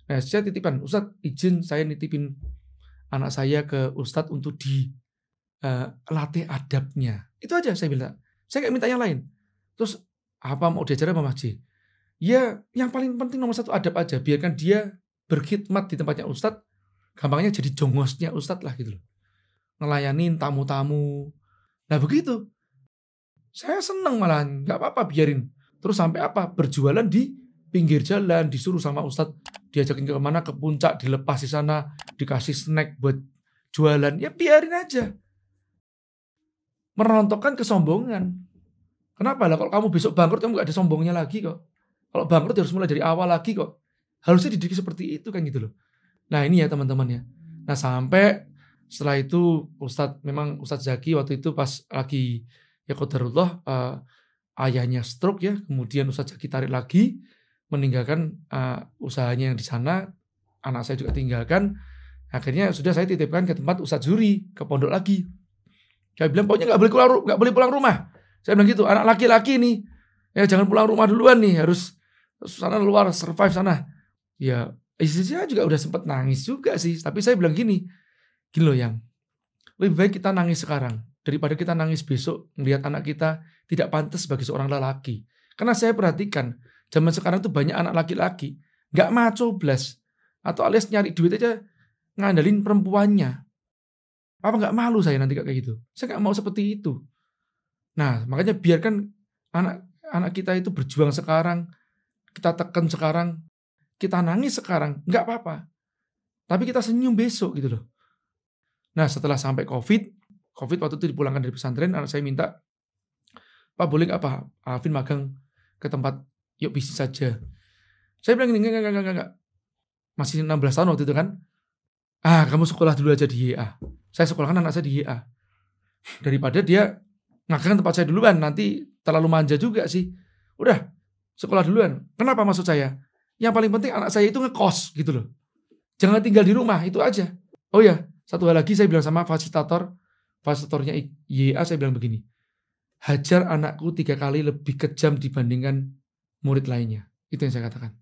Nah, saya titipan, Ustadz izin saya nitipin anak saya ke Ustadz untuk di uh, latih adabnya. Itu aja saya minta. Saya kayak minta yang lain. Terus apa mau diajar sama Mas Ya, yang paling penting nomor satu adab aja. Biarkan dia berkhidmat di tempatnya Ustadz. Gampangnya jadi jongosnya Ustadz lah gitu loh. Ngelayanin tamu-tamu. Nah begitu. Saya seneng malah Gak apa-apa biarin. Terus sampai apa? Berjualan di pinggir jalan disuruh sama ustad diajakin ke mana ke puncak dilepas di sana dikasih snack buat jualan ya biarin aja merontokkan kesombongan kenapa lah kalau kamu besok bangkrut kamu gak ada sombongnya lagi kok kalau bangkrut harus mulai dari awal lagi kok harusnya dididik seperti itu kan gitu loh nah ini ya teman-teman ya nah sampai setelah itu ustad memang ustad Zaki waktu itu pas lagi ya kau uh, eh, ayahnya stroke ya kemudian ustad Zaki tarik lagi meninggalkan uh, usahanya yang di sana, anak saya juga tinggalkan. Akhirnya sudah saya titipkan ke tempat Ustadz Zuri, ke pondok lagi. Saya bilang pokoknya nggak boleh pulang nggak boleh pulang rumah. Saya bilang gitu, anak laki-laki nih, ya jangan pulang rumah duluan nih, harus sana luar survive sana. Ya istri juga udah sempat nangis juga sih, tapi saya bilang gini, gini loh yang, lebih baik kita nangis sekarang daripada kita nangis besok melihat anak kita tidak pantas sebagai seorang lelaki. Karena saya perhatikan Zaman sekarang tuh banyak anak laki-laki nggak maco blas atau alias nyari duit aja ngandelin perempuannya. Apa nggak malu saya nanti kayak gitu? Saya nggak mau seperti itu. Nah, makanya biarkan anak anak kita itu berjuang sekarang, kita tekan sekarang, kita nangis sekarang, nggak apa-apa. Tapi kita senyum besok gitu loh. Nah, setelah sampai COVID, COVID waktu itu dipulangkan dari pesantren, anak saya minta, Pak boleh apa Alvin magang ke tempat yuk bisnis saja saya bilang gini enggak enggak enggak enggak masih 16 tahun waktu itu kan ah kamu sekolah dulu aja di YA saya sekolahkan anak saya di YA daripada dia ngakakan tempat saya duluan nanti terlalu manja juga sih udah sekolah duluan kenapa maksud saya yang paling penting anak saya itu ngekos gitu loh jangan tinggal di rumah itu aja oh ya satu hal lagi saya bilang sama fasilitator fasilitatornya YA saya bilang begini hajar anakku tiga kali lebih kejam dibandingkan murid lainnya. Itu yang saya katakan.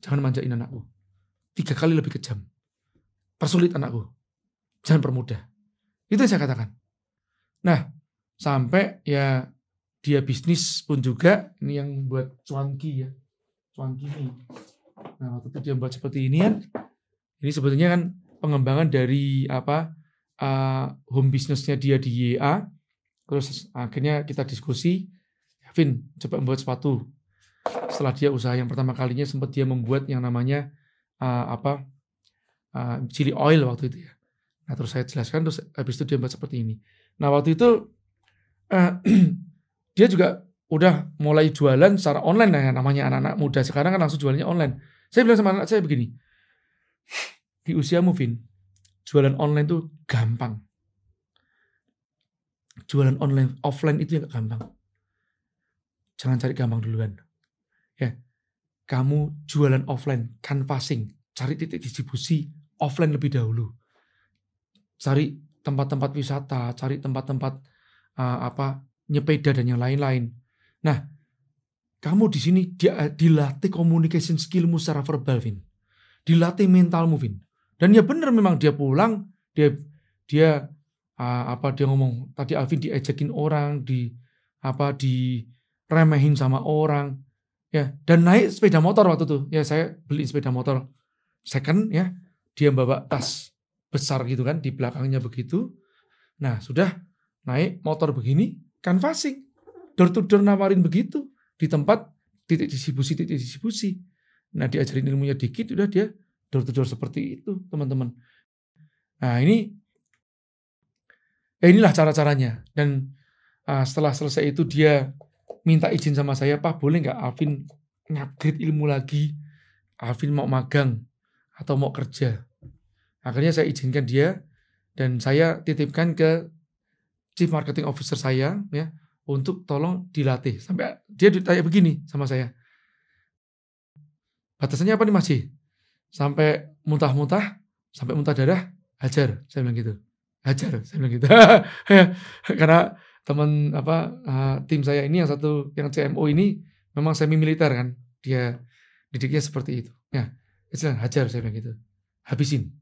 Jangan manjain anakku. Tiga kali lebih kejam. Persulit anakku. Jangan permudah. Itu yang saya katakan. Nah, sampai ya dia bisnis pun juga, ini yang buat cuanki ya. Cuanki ini. Nah, waktu itu dia buat seperti ini ya. Ini sebetulnya kan pengembangan dari apa uh, home bisnisnya dia di YA. Terus akhirnya kita diskusi, Vin, coba membuat sepatu setelah dia usaha yang pertama kalinya sempat dia membuat yang namanya uh, apa uh, chili oil waktu itu ya. Nah terus saya jelaskan terus habis itu dia buat seperti ini. Nah waktu itu uh, dia juga udah mulai jualan secara online nah namanya anak-anak muda sekarang kan langsung jualnya online. Saya bilang sama anak saya begini, di usia Vin, jualan online tuh gampang. Jualan online offline itu yang gampang. Jangan cari gampang duluan. Ya, kamu jualan offline, canvassing, cari titik distribusi offline lebih dahulu. Cari tempat-tempat wisata, cari tempat-tempat uh, apa nyepeda dan yang lain-lain. Nah, kamu di sini dilatih communication skillmu secara verbal, Vin. Dilatih mentalmu, Vin. Dan ya benar memang dia pulang, dia dia uh, apa dia ngomong tadi Alvin diajakin orang, di apa diremehin sama orang ya dan naik sepeda motor waktu itu ya saya beli sepeda motor second ya dia bawa tas besar gitu kan di belakangnya begitu nah sudah naik motor begini kan fasik door to door nawarin begitu di tempat titik distribusi titik distribusi nah diajarin ilmunya dikit udah dia door to door seperti itu teman-teman nah ini ya inilah cara caranya dan uh, setelah selesai itu dia minta izin sama saya, Pak boleh nggak Alvin ngupgrade ilmu lagi? Alvin mau magang atau mau kerja? Akhirnya saya izinkan dia dan saya titipkan ke chief marketing officer saya ya untuk tolong dilatih sampai dia ditanya begini sama saya. Batasannya apa nih masih? Sampai muntah-muntah, sampai muntah darah, hajar. Saya bilang gitu. Hajar, saya bilang gitu. Ya, karena teman apa uh, tim saya ini yang satu yang CMO ini memang semi militer kan dia didiknya seperti itu ya istilah hajar saya bilang gitu habisin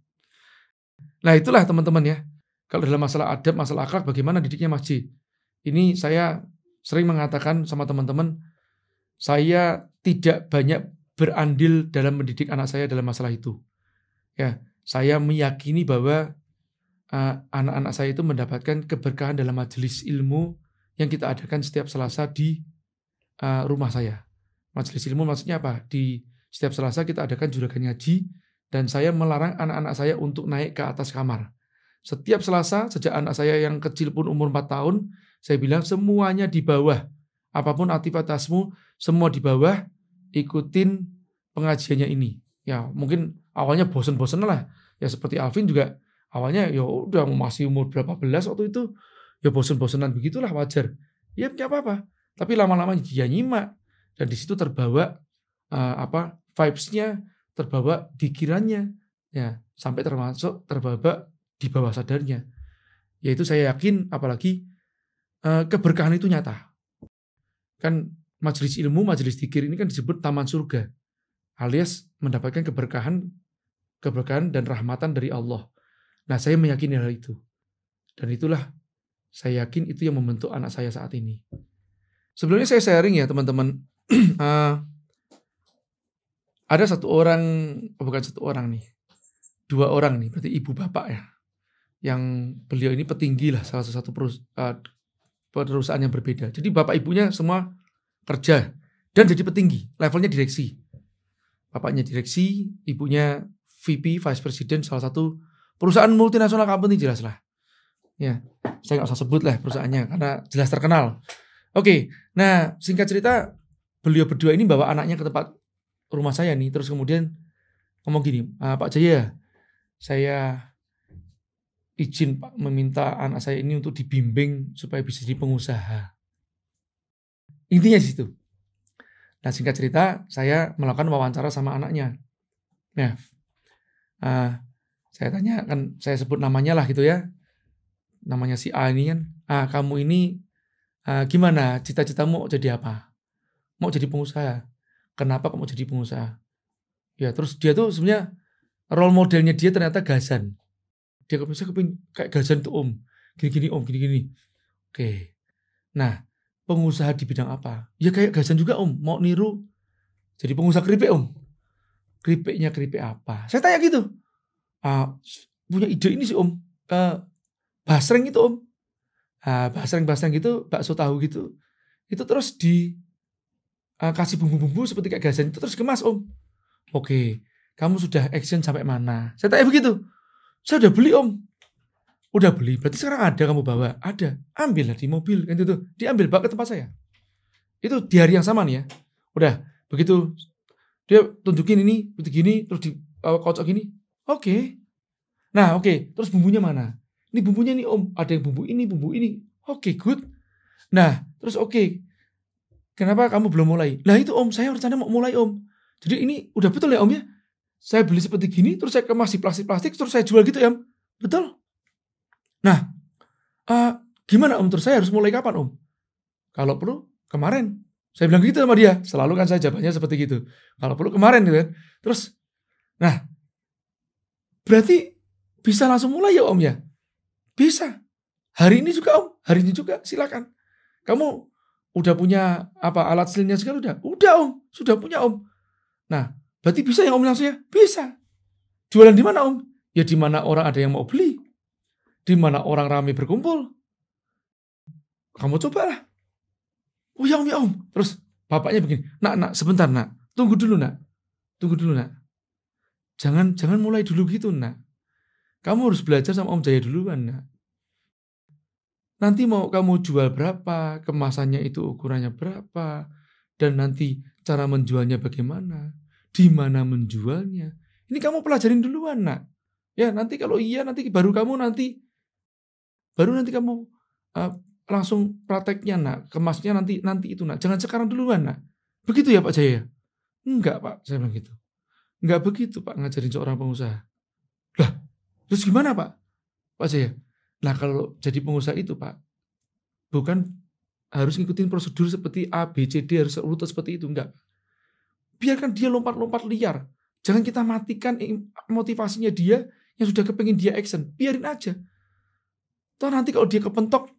nah itulah teman-teman ya kalau dalam masalah adab masalah akhlak bagaimana didiknya masjid ini saya sering mengatakan sama teman-teman saya tidak banyak berandil dalam mendidik anak saya dalam masalah itu ya saya meyakini bahwa Eh, anak-anak uh, saya itu mendapatkan keberkahan dalam majelis ilmu yang kita adakan setiap Selasa di uh, rumah saya. Majelis ilmu maksudnya apa? Di setiap Selasa kita adakan juragan ngaji dan saya melarang anak-anak saya untuk naik ke atas kamar. Setiap Selasa sejak anak saya yang kecil pun umur 4 tahun, saya bilang semuanya di bawah. Apapun aktivitasmu, semua di bawah, ikutin pengajiannya ini. Ya, mungkin awalnya bosen-bosen lah. Ya seperti Alvin juga awalnya ya udah masih umur berapa belas waktu itu ya bosen-bosenan begitulah wajar ya nggak apa-apa tapi lama-lama dia nyimak dan di situ terbawa uh, apa vibesnya terbawa pikirannya ya sampai termasuk terbawa di bawah sadarnya yaitu saya yakin apalagi uh, keberkahan itu nyata kan majelis ilmu majelis dikir ini kan disebut taman surga alias mendapatkan keberkahan keberkahan dan rahmatan dari Allah Nah, saya meyakini hal itu. Dan itulah saya yakin itu yang membentuk anak saya saat ini. Sebelumnya saya sharing ya, teman-teman. uh, ada satu orang, oh bukan satu orang nih, dua orang nih, berarti ibu bapak ya, yang beliau ini petinggi lah salah satu ah, perusahaan yang berbeda. Jadi bapak ibunya semua kerja dan jadi petinggi, levelnya direksi. Bapaknya direksi, ibunya VP, Vice President salah satu Perusahaan multinasional company lah, Ya, saya nggak usah sebut lah perusahaannya karena jelas terkenal. Oke, nah singkat cerita beliau berdua ini bawa anaknya ke tempat rumah saya nih, terus kemudian ngomong gini, ah, Pak Jaya, saya izin Pak meminta anak saya ini untuk dibimbing supaya bisa jadi pengusaha. Intinya situ. Nah singkat cerita, saya melakukan wawancara sama anaknya, Nev. Nah, ah, saya tanya kan saya sebut namanya lah gitu ya. Namanya si A ini kan. Ah, kamu ini ah, gimana? Cita-citamu mau jadi apa? Mau jadi pengusaha. Kenapa kamu mau jadi pengusaha? Ya, terus dia tuh sebenarnya role modelnya dia ternyata Gazan. Dia saya kayak Gazan tuh om. Gini-gini om, gini-gini. Oke. Nah, pengusaha di bidang apa? Ya kayak Gazan juga om, mau niru jadi pengusaha keripik om. Keripiknya keripik apa? Saya tanya gitu uh, punya ide ini sih om uh, basreng itu om uh, ah, basreng basreng gitu bakso tahu gitu itu terus di uh, kasih bumbu-bumbu seperti kayak gasen itu terus kemas om oke okay, kamu sudah action sampai mana saya tanya begitu saya udah beli om udah beli berarti sekarang ada kamu bawa ada ambil di mobil kan itu diambil bawa ke tempat saya itu di hari yang sama nih ya udah begitu dia tunjukin ini begini terus di uh, kocok ini. Oke. Okay. Nah, oke. Okay. Terus bumbunya mana? Ini bumbunya nih, Om. Ada yang bumbu ini, bumbu ini. Oke, okay, good. Nah, terus oke. Okay. Kenapa kamu belum mulai? Nah itu Om, saya rencana mau mulai, Om. Jadi ini udah betul ya, Om ya? Saya beli seperti gini, terus saya di plastik-plastik, terus saya jual gitu ya, Om. Betul? Nah, uh, gimana Om? Terus saya harus mulai kapan, Om? Kalau perlu, kemarin. Saya bilang gitu sama dia. Selalu kan saya jawabannya seperti gitu. Kalau perlu, kemarin gitu ya. Terus, nah, Berarti bisa langsung mulai ya Om ya? Bisa. Hari ini juga Om, hari ini juga silakan. Kamu udah punya apa alat silnya segala udah? Udah Om, sudah punya Om. Nah, berarti bisa ya Om langsung ya? Bisa. Jualan di mana Om? Ya di mana orang ada yang mau beli. Di mana orang ramai berkumpul. Kamu coba lah Oh ya Om, ya Om. Terus bapaknya begini, nak, nak, sebentar nak. Tunggu dulu nak. Tunggu dulu nak. Jangan jangan mulai dulu gitu, Nak. Kamu harus belajar sama Om Jaya duluan, Nak. Nanti mau kamu jual berapa, kemasannya itu ukurannya berapa, dan nanti cara menjualnya bagaimana, di mana menjualnya. Ini kamu pelajarin duluan, Nak. Ya, nanti kalau iya nanti baru kamu nanti baru nanti kamu uh, langsung prakteknya nak kemasnya nanti nanti itu nak jangan sekarang duluan nak begitu ya Pak Jaya enggak Pak saya bilang gitu Nggak begitu Pak ngajarin seorang pengusaha. Lah, terus gimana Pak? Pak saya, nah kalau jadi pengusaha itu Pak, bukan harus ngikutin prosedur seperti A, B, C, D, harus urut seperti itu. Enggak. Biarkan dia lompat-lompat liar. Jangan kita matikan motivasinya dia yang sudah kepengen dia action. Biarin aja. Toh nanti kalau dia kepentok,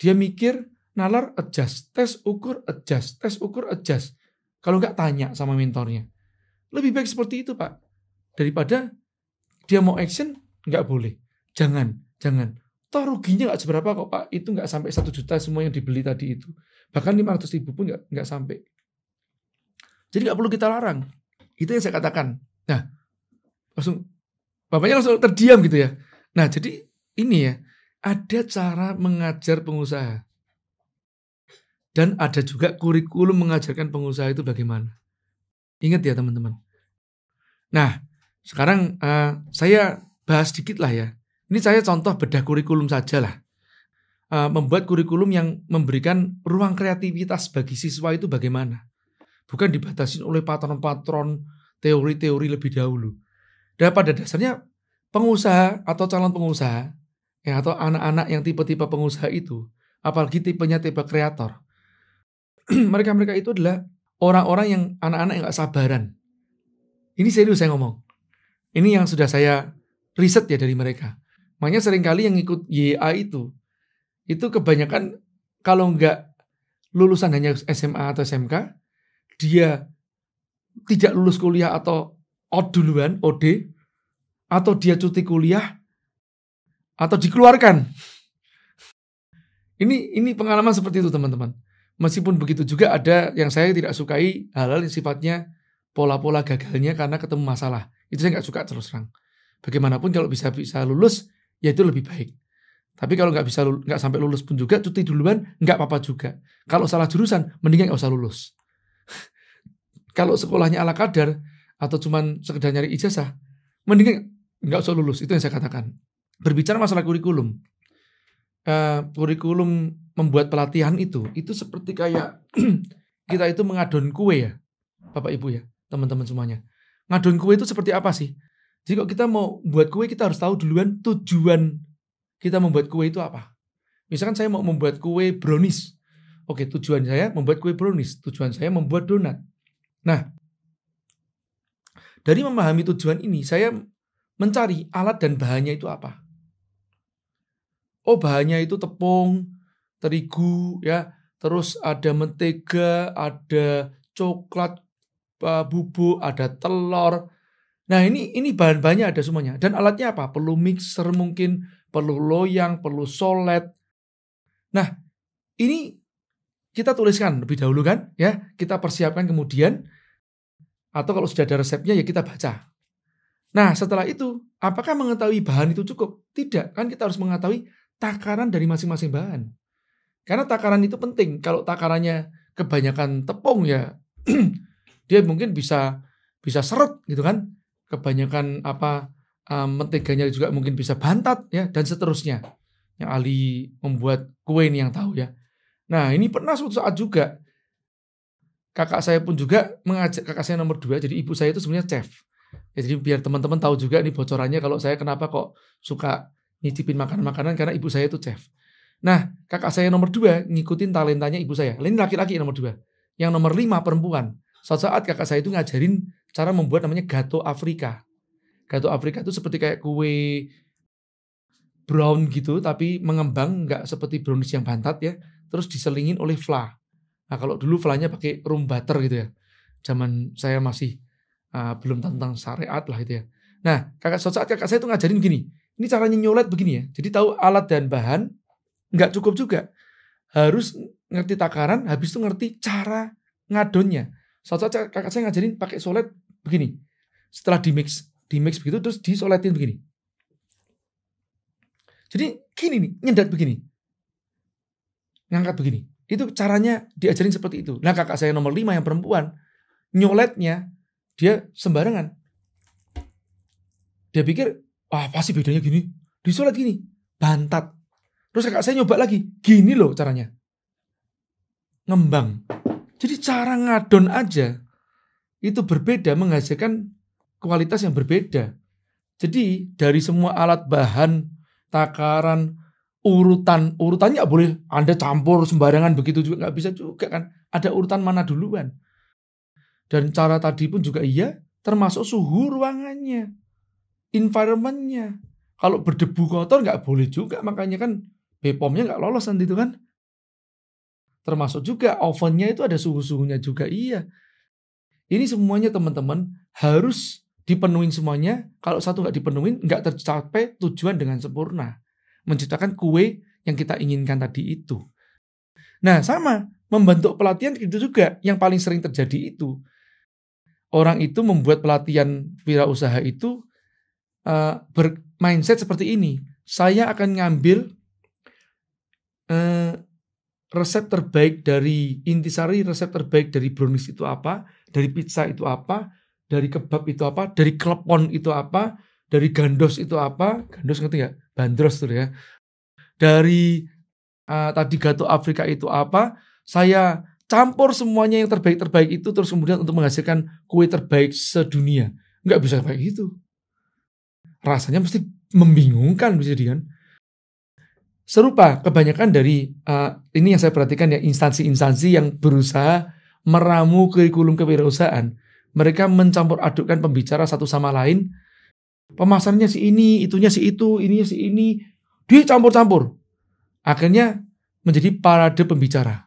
dia mikir, nalar adjust, tes ukur adjust, tes ukur adjust. Kalau enggak tanya sama mentornya. Lebih baik seperti itu Pak. Daripada dia mau action, nggak boleh. Jangan, jangan. Toh ruginya nggak seberapa kok Pak. Itu nggak sampai satu juta semua yang dibeli tadi itu. Bahkan 500 ribu pun nggak, nggak sampai. Jadi nggak perlu kita larang. Itu yang saya katakan. Nah, langsung bapaknya langsung terdiam gitu ya. Nah, jadi ini ya, ada cara mengajar pengusaha. Dan ada juga kurikulum mengajarkan pengusaha itu bagaimana. Ingat ya teman-teman. Nah, sekarang uh, saya bahas sedikit lah ya. Ini saya contoh bedah kurikulum saja lah. Uh, eh, membuat kurikulum yang memberikan ruang kreativitas bagi siswa itu bagaimana? Bukan dibatasi oleh patron-patron teori-teori lebih dahulu. Dan pada dasarnya pengusaha atau calon pengusaha ya, atau anak-anak yang tipe-tipe pengusaha itu, apalagi tipenya tipe kreator, mereka-mereka itu adalah orang-orang yang anak-anak yang gak sabaran. Ini serius saya ngomong. Ini yang sudah saya riset ya dari mereka. Makanya seringkali yang ikut YA itu, itu kebanyakan kalau nggak lulusan hanya SMA atau SMK, dia tidak lulus kuliah atau out duluan, OD, atau dia cuti kuliah, atau dikeluarkan. Ini ini pengalaman seperti itu teman-teman. Meskipun begitu juga ada yang saya tidak sukai hal-hal yang sifatnya pola-pola gagalnya karena ketemu masalah. Itu saya nggak suka terus terang. Bagaimanapun kalau bisa bisa lulus ya itu lebih baik. Tapi kalau nggak bisa nggak sampai lulus pun juga cuti duluan nggak apa-apa juga. Kalau salah jurusan mendingan nggak usah lulus. kalau sekolahnya ala kadar atau cuman sekedar nyari ijazah mendingan nggak usah lulus itu yang saya katakan. Berbicara masalah kurikulum, uh, kurikulum membuat pelatihan itu itu seperti kayak kita itu mengadon kue ya Bapak Ibu ya teman-teman semuanya ngadon kue itu seperti apa sih jadi kalau kita mau buat kue kita harus tahu duluan tujuan kita membuat kue itu apa misalkan saya mau membuat kue brownies oke tujuan saya membuat kue brownies tujuan saya membuat donat nah dari memahami tujuan ini saya mencari alat dan bahannya itu apa Oh bahannya itu tepung, terigu, ya. Terus ada mentega, ada coklat, bubuk, ada telur. Nah ini ini bahan-bahannya ada semuanya. Dan alatnya apa? Perlu mixer mungkin, perlu loyang, perlu solet. Nah ini kita tuliskan lebih dahulu kan, ya kita persiapkan kemudian. Atau kalau sudah ada resepnya ya kita baca. Nah setelah itu, apakah mengetahui bahan itu cukup? Tidak, kan kita harus mengetahui takaran dari masing-masing bahan. Karena takaran itu penting. Kalau takarannya kebanyakan tepung ya dia mungkin bisa bisa seret gitu kan. Kebanyakan apa um, menteganya juga mungkin bisa bantat ya dan seterusnya. Yang Ali membuat kue ini yang tahu ya. Nah ini pernah suatu saat juga kakak saya pun juga mengajak kakak saya nomor dua jadi ibu saya itu sebenarnya chef. Ya, jadi biar teman-teman tahu juga ini bocorannya kalau saya kenapa kok suka nyicipin makanan-makanan karena ibu saya itu chef. Nah, kakak saya nomor dua ngikutin talentanya ibu saya. Ini laki-laki nomor dua. Yang nomor lima perempuan. Suatu saat kakak saya itu ngajarin cara membuat namanya gato Afrika. Gato Afrika itu seperti kayak kue brown gitu, tapi mengembang nggak seperti brownies yang bantat ya. Terus diselingin oleh fla. Nah kalau dulu flanya pakai rum butter gitu ya. Zaman saya masih uh, belum tentang syariat lah gitu ya. Nah kakak suatu saat kakak saya itu ngajarin gini ini caranya nyolet begini ya. Jadi tahu alat dan bahan nggak cukup juga. Harus ngerti takaran, habis itu ngerti cara ngadonnya. Soalnya -soal kakak saya ngajarin pakai solet begini. Setelah dimix, dimix begitu terus disoletin begini. Jadi gini nih, nyendat begini. Ngangkat begini. Itu caranya diajarin seperti itu. Nah kakak saya nomor 5 yang perempuan, nyoletnya dia sembarangan. Dia pikir ah, apa bedanya gini? Di sholat gini, bantat. Terus kakak saya nyoba lagi, gini loh caranya. Ngembang. Jadi cara ngadon aja itu berbeda menghasilkan kualitas yang berbeda. Jadi dari semua alat bahan, takaran, urutan, urutannya boleh Anda campur sembarangan begitu juga nggak bisa juga kan. Ada urutan mana duluan. Dan cara tadi pun juga iya, termasuk suhu ruangannya environmentnya. Kalau berdebu kotor nggak boleh juga, makanya kan BPOM-nya nggak lolos nanti itu kan. Termasuk juga ovennya itu ada suhu-suhunya juga, iya. Ini semuanya teman-teman harus dipenuhin semuanya. Kalau satu nggak dipenuhin, nggak tercapai tujuan dengan sempurna. Menciptakan kue yang kita inginkan tadi itu. Nah sama, membentuk pelatihan itu juga yang paling sering terjadi itu. Orang itu membuat pelatihan wirausaha itu uh, eh, bermindset seperti ini, saya akan ngambil uh, resep terbaik dari intisari, resep terbaik dari brownies itu apa, dari pizza itu apa, dari kebab itu apa, dari klepon itu apa, dari gandos itu apa, gandos ngerti nggak? Bandros tuh ya. Dari uh, tadi gato Afrika itu apa, saya campur semuanya yang terbaik-terbaik itu terus kemudian untuk menghasilkan kue terbaik sedunia. Nggak bisa kayak gitu rasanya mesti membingungkan bisa jadi kan Serupa kebanyakan dari uh, ini yang saya perhatikan ya instansi-instansi yang berusaha meramu kurikulum kewirausahaan. Mereka mencampur adukkan pembicara satu sama lain. Pemasarannya si ini, itunya si itu, ininya si ini. Dicampur-campur. Akhirnya menjadi parade pembicara.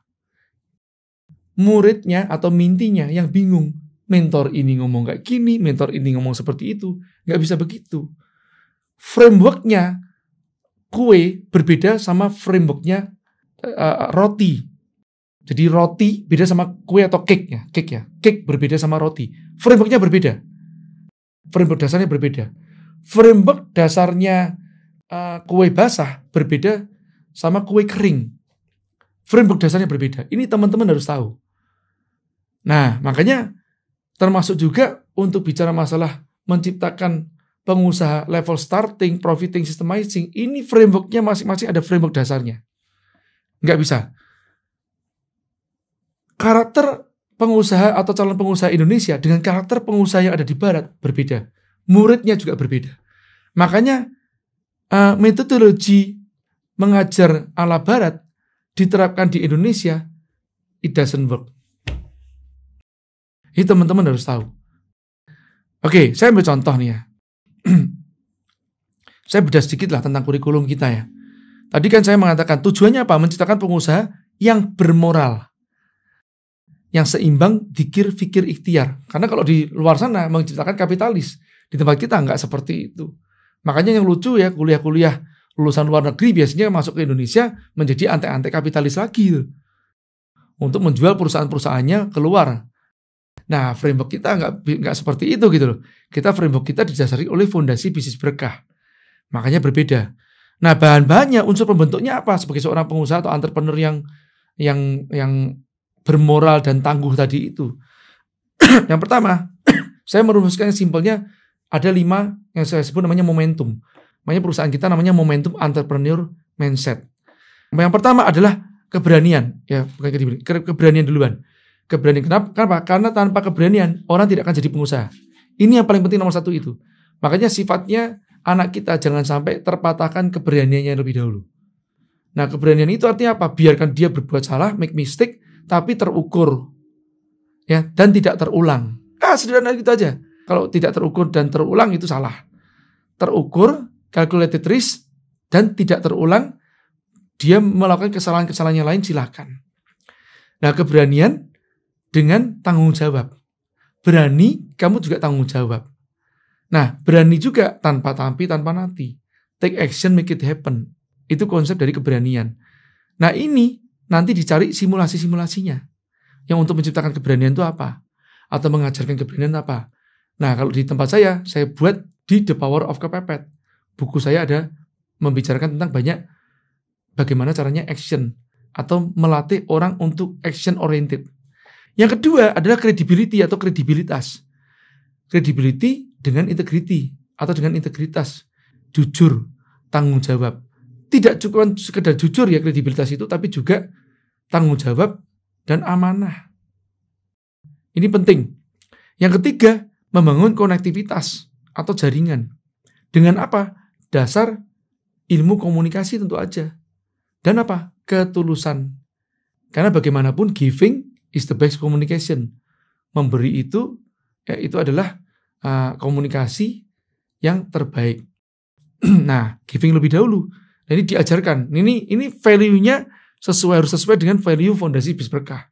Muridnya atau mintinya yang bingung. Mentor ini ngomong kayak gini, mentor ini ngomong seperti itu. Nggak bisa begitu frameworknya kue berbeda sama frameworknya uh, roti. Jadi roti beda sama kue atau cake ya, cake ya, cake berbeda sama roti. Frameworknya berbeda, framework dasarnya berbeda. Framework dasarnya uh, kue basah berbeda sama kue kering. Framework dasarnya berbeda. Ini teman-teman harus tahu. Nah makanya termasuk juga untuk bicara masalah menciptakan pengusaha level starting, profiting, systemizing, ini frameworknya masing-masing ada framework dasarnya. Nggak bisa. Karakter pengusaha atau calon pengusaha Indonesia dengan karakter pengusaha yang ada di Barat berbeda. Muridnya juga berbeda. Makanya uh, metodologi mengajar ala Barat diterapkan di Indonesia, it doesn't work. Ini teman-teman harus tahu. Oke, saya ambil contoh nih ya. saya beda sedikit lah tentang kurikulum kita ya. Tadi kan saya mengatakan tujuannya apa? Menciptakan pengusaha yang bermoral. Yang seimbang dikir, fikir, ikhtiar. Karena kalau di luar sana menciptakan kapitalis. Di tempat kita nggak seperti itu. Makanya yang lucu ya kuliah-kuliah lulusan luar negeri biasanya masuk ke Indonesia menjadi antek-antek kapitalis lagi. Untuk menjual perusahaan-perusahaannya keluar. Nah, framework kita nggak nggak seperti itu gitu loh. Kita framework kita didasari oleh fondasi bisnis berkah. Makanya berbeda. Nah, bahan-bahannya, unsur pembentuknya apa sebagai seorang pengusaha atau entrepreneur yang yang yang bermoral dan tangguh tadi itu. yang pertama, saya merumuskan simpelnya ada lima yang saya sebut namanya momentum. Makanya perusahaan kita namanya momentum entrepreneur mindset. Yang pertama adalah keberanian, ya bukan keberanian duluan Keberanian kenapa? Kenapa? Karena tanpa keberanian orang tidak akan jadi pengusaha. Ini yang paling penting nomor satu itu. Makanya sifatnya anak kita jangan sampai terpatahkan keberaniannya lebih dahulu. Nah keberanian itu artinya apa? Biarkan dia berbuat salah, make mistake, tapi terukur, ya dan tidak terulang. Ah sederhana gitu aja. Kalau tidak terukur dan terulang itu salah. Terukur, calculated risk, dan tidak terulang, dia melakukan kesalahan-kesalahan yang lain silahkan. Nah keberanian dengan tanggung jawab. Berani, kamu juga tanggung jawab. Nah, berani juga tanpa tampi, tanpa nanti. Take action, make it happen. Itu konsep dari keberanian. Nah, ini nanti dicari simulasi-simulasinya. Yang untuk menciptakan keberanian itu apa? Atau mengajarkan keberanian apa? Nah, kalau di tempat saya, saya buat di The Power of Kepepet. Buku saya ada membicarakan tentang banyak bagaimana caranya action atau melatih orang untuk action oriented. Yang kedua adalah credibility atau kredibilitas. Credibility dengan integrity atau dengan integritas. Jujur, tanggung jawab. Tidak cukup sekedar jujur ya kredibilitas itu, tapi juga tanggung jawab dan amanah. Ini penting. Yang ketiga, membangun konektivitas atau jaringan. Dengan apa? Dasar ilmu komunikasi tentu aja. Dan apa? Ketulusan. Karena bagaimanapun giving is the best communication. Memberi itu ya, itu adalah uh, komunikasi yang terbaik. nah, giving lebih dahulu. Jadi nah, diajarkan. Ini ini value-nya sesuai harus sesuai dengan value fondasi bis berkah.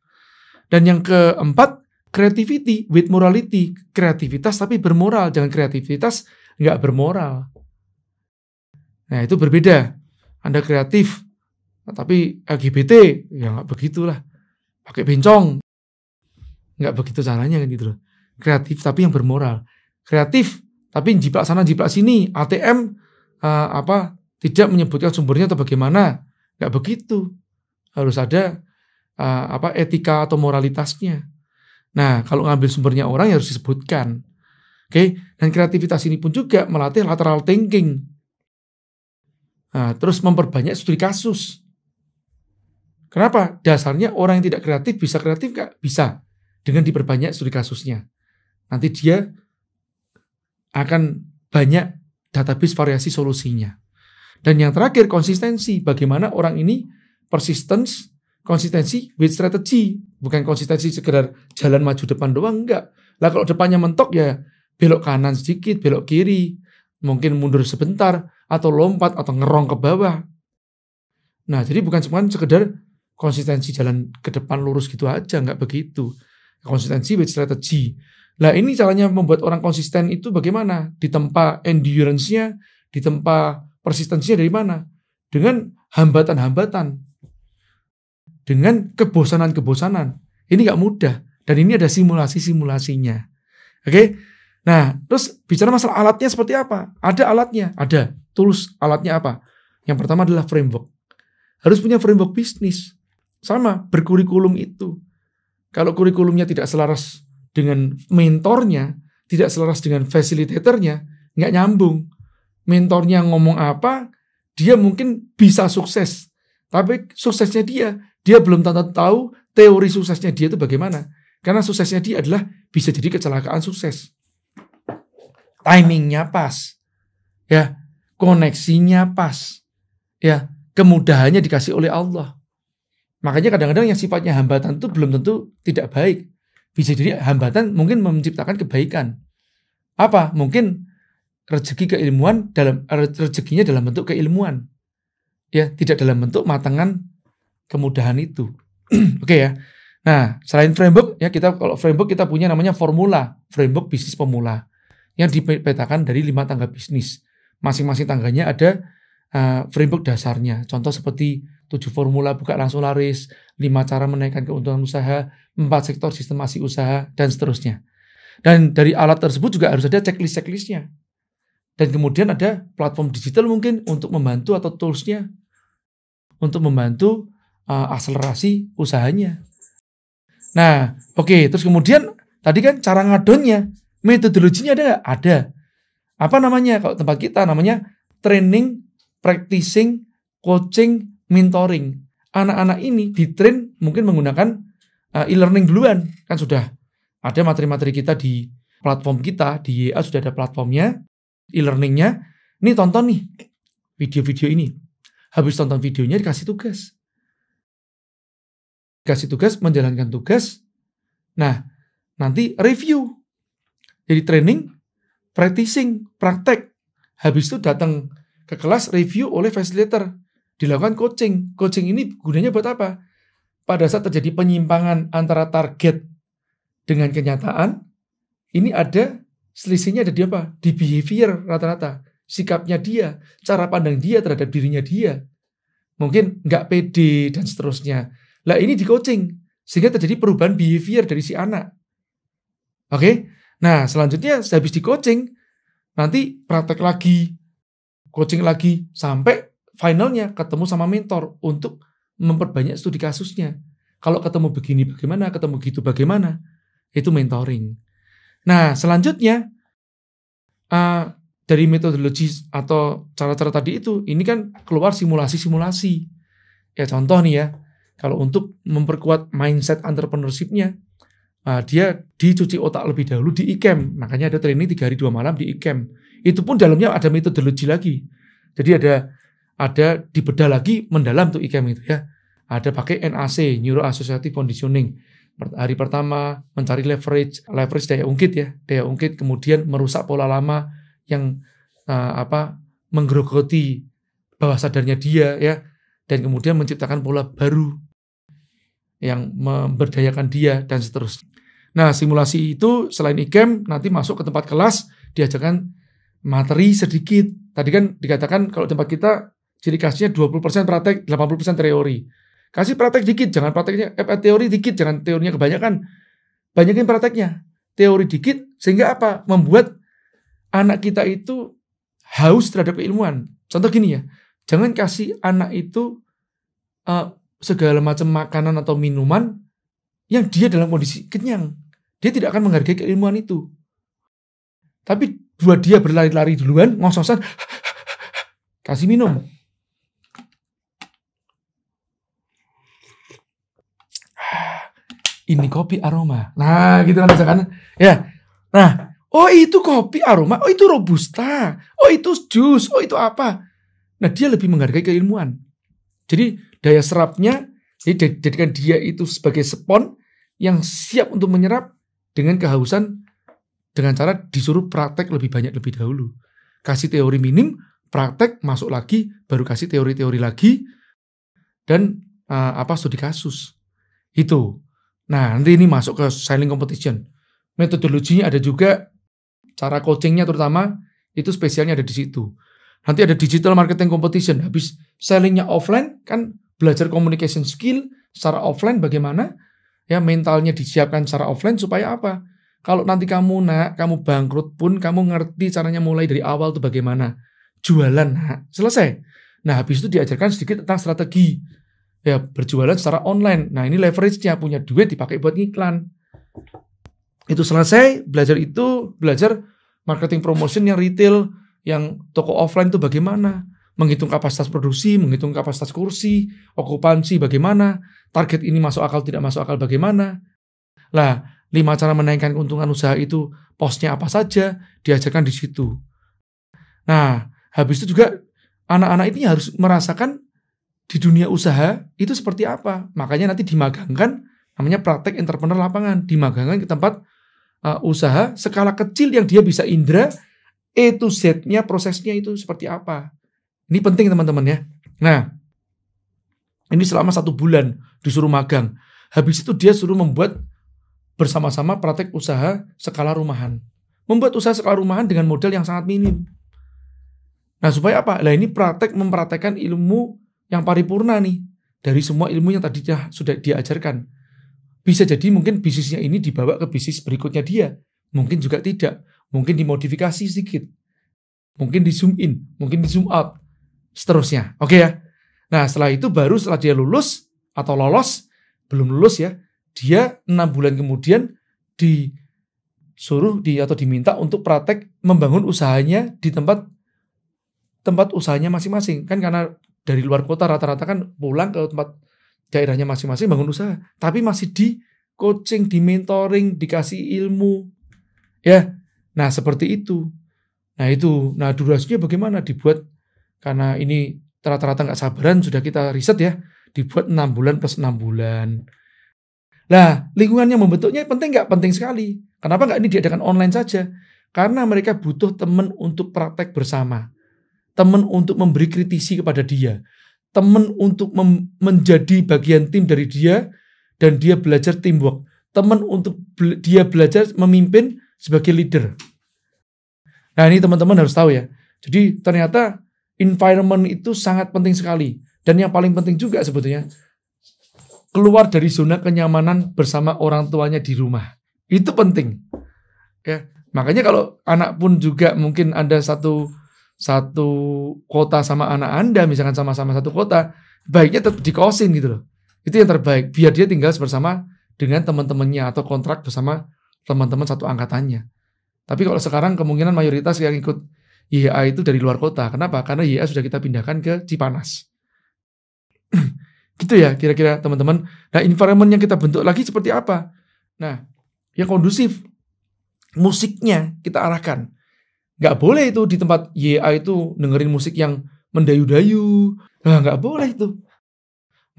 Dan yang keempat, creativity with morality. Kreativitas tapi bermoral, jangan kreativitas nggak bermoral. Nah, itu berbeda. Anda kreatif tapi LGBT ya nggak begitulah pakai bencong. Nggak begitu caranya kan gitu loh. Kreatif tapi yang bermoral. Kreatif tapi jiplak sana jiplak sini. ATM uh, eh, apa tidak menyebutkan sumbernya atau bagaimana. Nggak begitu. Harus ada uh, apa etika atau moralitasnya. Nah, kalau ngambil sumbernya orang ya harus disebutkan. Oke, okay? dan kreativitas ini pun juga melatih lateral thinking. Nah, terus memperbanyak studi kasus. Kenapa? Dasarnya orang yang tidak kreatif bisa kreatif gak? Bisa. Dengan diperbanyak studi kasusnya. Nanti dia akan banyak database variasi solusinya. Dan yang terakhir, konsistensi. Bagaimana orang ini persistence, konsistensi with strategy. Bukan konsistensi sekedar jalan maju depan doang, enggak. Lah kalau depannya mentok ya belok kanan sedikit, belok kiri, mungkin mundur sebentar, atau lompat, atau ngerong ke bawah. Nah, jadi bukan cuma sekedar konsistensi jalan ke depan lurus gitu aja nggak begitu konsistensi with strategy lah ini caranya membuat orang konsisten itu bagaimana Di ditempa endurance-nya ditempa persistensinya dari mana dengan hambatan-hambatan dengan kebosanan-kebosanan ini nggak mudah dan ini ada simulasi-simulasinya oke okay? nah terus bicara masalah alatnya seperti apa ada alatnya ada tools alatnya apa yang pertama adalah framework harus punya framework bisnis sama berkurikulum itu. Kalau kurikulumnya tidak selaras dengan mentornya, tidak selaras dengan fasilitatornya, nggak nyambung. Mentornya ngomong apa, dia mungkin bisa sukses. Tapi suksesnya dia, dia belum tentu tahu teori suksesnya dia itu bagaimana. Karena suksesnya dia adalah bisa jadi kecelakaan sukses. Timingnya pas. Ya, koneksinya pas. Ya, kemudahannya dikasih oleh Allah. Makanya kadang-kadang yang sifatnya hambatan itu belum tentu tidak baik. Bisa jadi hambatan mungkin menciptakan kebaikan. Apa? Mungkin rezeki keilmuan dalam eh, rezekinya dalam bentuk keilmuan. Ya, tidak dalam bentuk matangan kemudahan itu. Oke okay ya. Nah, selain framework ya kita kalau framework kita punya namanya formula, framework bisnis pemula yang dipetakan dari lima tangga bisnis. Masing-masing tangganya ada uh, framework dasarnya. Contoh seperti 7 formula buka langsung laris, 5 cara menaikkan keuntungan usaha, 4 sektor sistemasi usaha, dan seterusnya. Dan dari alat tersebut juga harus ada checklist-checklistnya. Dan kemudian ada platform digital mungkin untuk membantu atau toolsnya untuk membantu uh, akselerasi usahanya. Nah, oke, okay, terus kemudian tadi kan cara ngadonnya, metodologinya ada nggak? Ada. Apa namanya? Kalau tempat kita namanya training, practicing, coaching, mentoring. Anak-anak ini ditrain mungkin menggunakan uh, e-learning duluan. Kan sudah ada materi-materi kita di platform kita, di YA sudah ada platformnya, e-learningnya. Ini tonton nih video-video ini. Habis tonton videonya dikasih tugas. Dikasih tugas, menjalankan tugas. Nah, nanti review. Jadi training, practicing, praktek. Habis itu datang ke kelas review oleh facilitator dilakukan coaching. Coaching ini gunanya buat apa? Pada saat terjadi penyimpangan antara target dengan kenyataan, ini ada selisihnya ada di apa? Di behavior rata-rata. Sikapnya dia, cara pandang dia terhadap dirinya dia. Mungkin nggak pede dan seterusnya. Lah ini di coaching, sehingga terjadi perubahan behavior dari si anak. Oke? Nah, selanjutnya habis di coaching, nanti praktek lagi, coaching lagi, sampai finalnya ketemu sama mentor untuk memperbanyak studi kasusnya. Kalau ketemu begini bagaimana, ketemu gitu bagaimana, itu mentoring. Nah, selanjutnya uh, dari metodologi atau cara-cara tadi itu, ini kan keluar simulasi-simulasi. Ya contoh nih ya, kalau untuk memperkuat mindset entrepreneurshipnya, uh, dia dicuci otak lebih dahulu di IKEM. Makanya ada training tiga hari dua malam di IKEM. Itu pun dalamnya ada metodologi lagi. Jadi ada ada dibedah lagi mendalam tuh IKEM itu ya. Ada pakai NAC, Neuro Associative Conditioning. Hari pertama mencari leverage, leverage daya ungkit ya, daya ungkit kemudian merusak pola lama yang uh, apa menggerogoti bawah sadarnya dia ya dan kemudian menciptakan pola baru yang memberdayakan dia dan seterusnya. Nah, simulasi itu selain IKEM nanti masuk ke tempat kelas diajarkan materi sedikit. Tadi kan dikatakan kalau tempat kita Ciri khasnya 20% praktek, 80% teori. Kasih praktek dikit, jangan prakteknya eh, eh, teori dikit, jangan teorinya kebanyakan. Banyakin prakteknya. Teori dikit sehingga apa? Membuat anak kita itu haus terhadap keilmuan. Contoh gini ya, jangan kasih anak itu uh, segala macam makanan atau minuman yang dia dalam kondisi kenyang. Dia tidak akan menghargai keilmuan itu. Tapi buat dia berlari-lari duluan, ngos-ngosan, kasih minum. ini kopi aroma. Nah, gitu kan misalkan. Ya. Nah, oh itu kopi aroma, oh itu robusta, oh itu jus, oh itu apa. Nah, dia lebih menghargai keilmuan. Jadi daya serapnya jadi jadikan dia itu sebagai spon yang siap untuk menyerap dengan kehausan dengan cara disuruh praktek lebih banyak lebih dahulu. Kasih teori minim, praktek masuk lagi, baru kasih teori-teori lagi dan uh, apa studi kasus. Itu. Nah, nanti ini masuk ke selling competition. Metodologinya ada juga, cara coachingnya terutama, itu spesialnya ada di situ. Nanti ada digital marketing competition. Habis sellingnya offline, kan belajar communication skill secara offline bagaimana, ya mentalnya disiapkan secara offline supaya apa? Kalau nanti kamu nak, kamu bangkrut pun kamu ngerti caranya mulai dari awal itu bagaimana. Jualan, nak. Selesai. Nah, habis itu diajarkan sedikit tentang strategi ya berjualan secara online. Nah ini leverage-nya punya duit dipakai buat iklan. Itu selesai belajar itu belajar marketing promotion yang retail, yang toko offline itu bagaimana, menghitung kapasitas produksi, menghitung kapasitas kursi, okupansi bagaimana, target ini masuk akal tidak masuk akal bagaimana. Lah lima cara menaikkan keuntungan usaha itu posnya apa saja diajarkan di situ. Nah habis itu juga anak-anak ini harus merasakan di dunia usaha itu seperti apa. Makanya nanti dimagangkan namanya praktek entrepreneur lapangan, dimagangkan ke tempat uh, usaha skala kecil yang dia bisa indra itu setnya prosesnya itu seperti apa. Ini penting teman-teman ya. Nah, ini selama satu bulan disuruh magang. Habis itu dia suruh membuat bersama-sama praktek usaha skala rumahan. Membuat usaha skala rumahan dengan modal yang sangat minim. Nah supaya apa? Lah ini praktek mempraktekkan ilmu yang paripurna nih dari semua ilmu yang tadi dia, sudah diajarkan. Bisa jadi mungkin bisnisnya ini dibawa ke bisnis berikutnya dia, mungkin juga tidak, mungkin dimodifikasi sedikit, mungkin di zoom in, mungkin di zoom out, seterusnya. Oke okay ya. Nah setelah itu baru setelah dia lulus atau lolos, belum lulus ya, dia enam bulan kemudian disuruh di atau diminta untuk praktek membangun usahanya di tempat tempat usahanya masing-masing kan karena dari luar kota rata-rata kan pulang ke tempat daerahnya masing-masing bangun usaha, tapi masih di coaching, di mentoring, dikasih ilmu. Ya. Nah, seperti itu. Nah, itu. Nah, durasinya bagaimana dibuat karena ini rata-rata nggak sabaran sudah kita riset ya, dibuat enam bulan plus enam bulan. Nah, lingkungannya membentuknya penting nggak? Penting sekali. Kenapa nggak ini diadakan online saja? Karena mereka butuh teman untuk praktek bersama teman untuk memberi kritisi kepada dia, teman untuk menjadi bagian tim dari dia, dan dia belajar teamwork, teman untuk be dia belajar memimpin sebagai leader. Nah ini teman-teman harus tahu ya. Jadi ternyata environment itu sangat penting sekali. Dan yang paling penting juga sebetulnya, keluar dari zona kenyamanan bersama orang tuanya di rumah. Itu penting. Ya, makanya kalau anak pun juga mungkin ada satu satu kota sama anak Anda, misalkan sama-sama satu kota, baiknya tetap dikosin gitu loh. Itu yang terbaik. Biar dia tinggal bersama dengan teman-temannya atau kontrak bersama teman-teman satu angkatannya. Tapi kalau sekarang kemungkinan mayoritas yang ikut YA itu dari luar kota. Kenapa? Karena YA sudah kita pindahkan ke Cipanas. gitu ya kira-kira teman-teman. Nah environment yang kita bentuk lagi seperti apa? Nah, yang kondusif. Musiknya kita arahkan Nggak boleh itu di tempat YA itu dengerin musik yang mendayu-dayu. Nah, nggak boleh itu.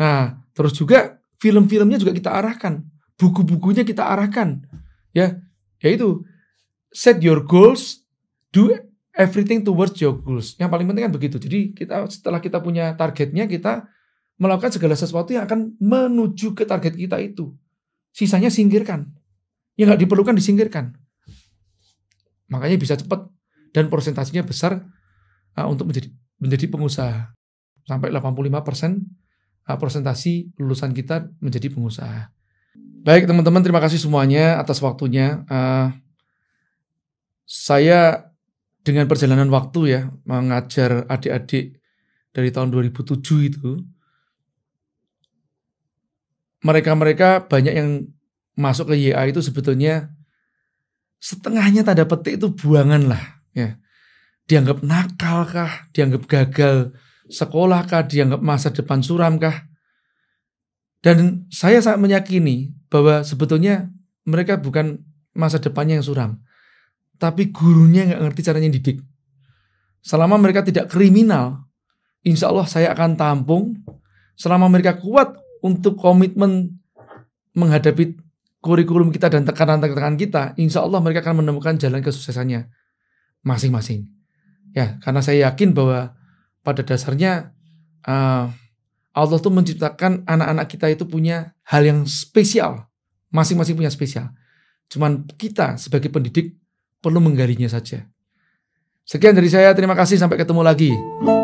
Nah, terus juga film-filmnya juga kita arahkan. Buku-bukunya kita arahkan. Ya, yaitu set your goals, do everything towards your goals. Yang paling penting kan begitu. Jadi kita setelah kita punya targetnya, kita melakukan segala sesuatu yang akan menuju ke target kita itu. Sisanya singkirkan. Yang nggak diperlukan disingkirkan. Makanya bisa cepat dan persentasinya besar uh, untuk menjadi menjadi pengusaha. Sampai 85% persen uh, persentasi lulusan kita menjadi pengusaha. Baik teman-teman, terima kasih semuanya atas waktunya. Uh, saya dengan perjalanan waktu ya mengajar adik-adik dari tahun 2007 itu mereka-mereka banyak yang masuk ke YA itu sebetulnya setengahnya tanda petik itu buangan lah ya dianggap nakal kah dianggap gagal sekolah kah dianggap masa depan suram kah dan saya sangat meyakini bahwa sebetulnya mereka bukan masa depannya yang suram tapi gurunya nggak ngerti caranya didik selama mereka tidak kriminal insya Allah saya akan tampung selama mereka kuat untuk komitmen menghadapi kurikulum kita dan tekanan-tekanan kita, insya Allah mereka akan menemukan jalan kesuksesannya masing-masing. Ya, karena saya yakin bahwa pada dasarnya uh, Allah tuh menciptakan anak-anak kita itu punya hal yang spesial, masing-masing punya spesial. Cuman kita sebagai pendidik perlu menggalinya saja. Sekian dari saya, terima kasih sampai ketemu lagi.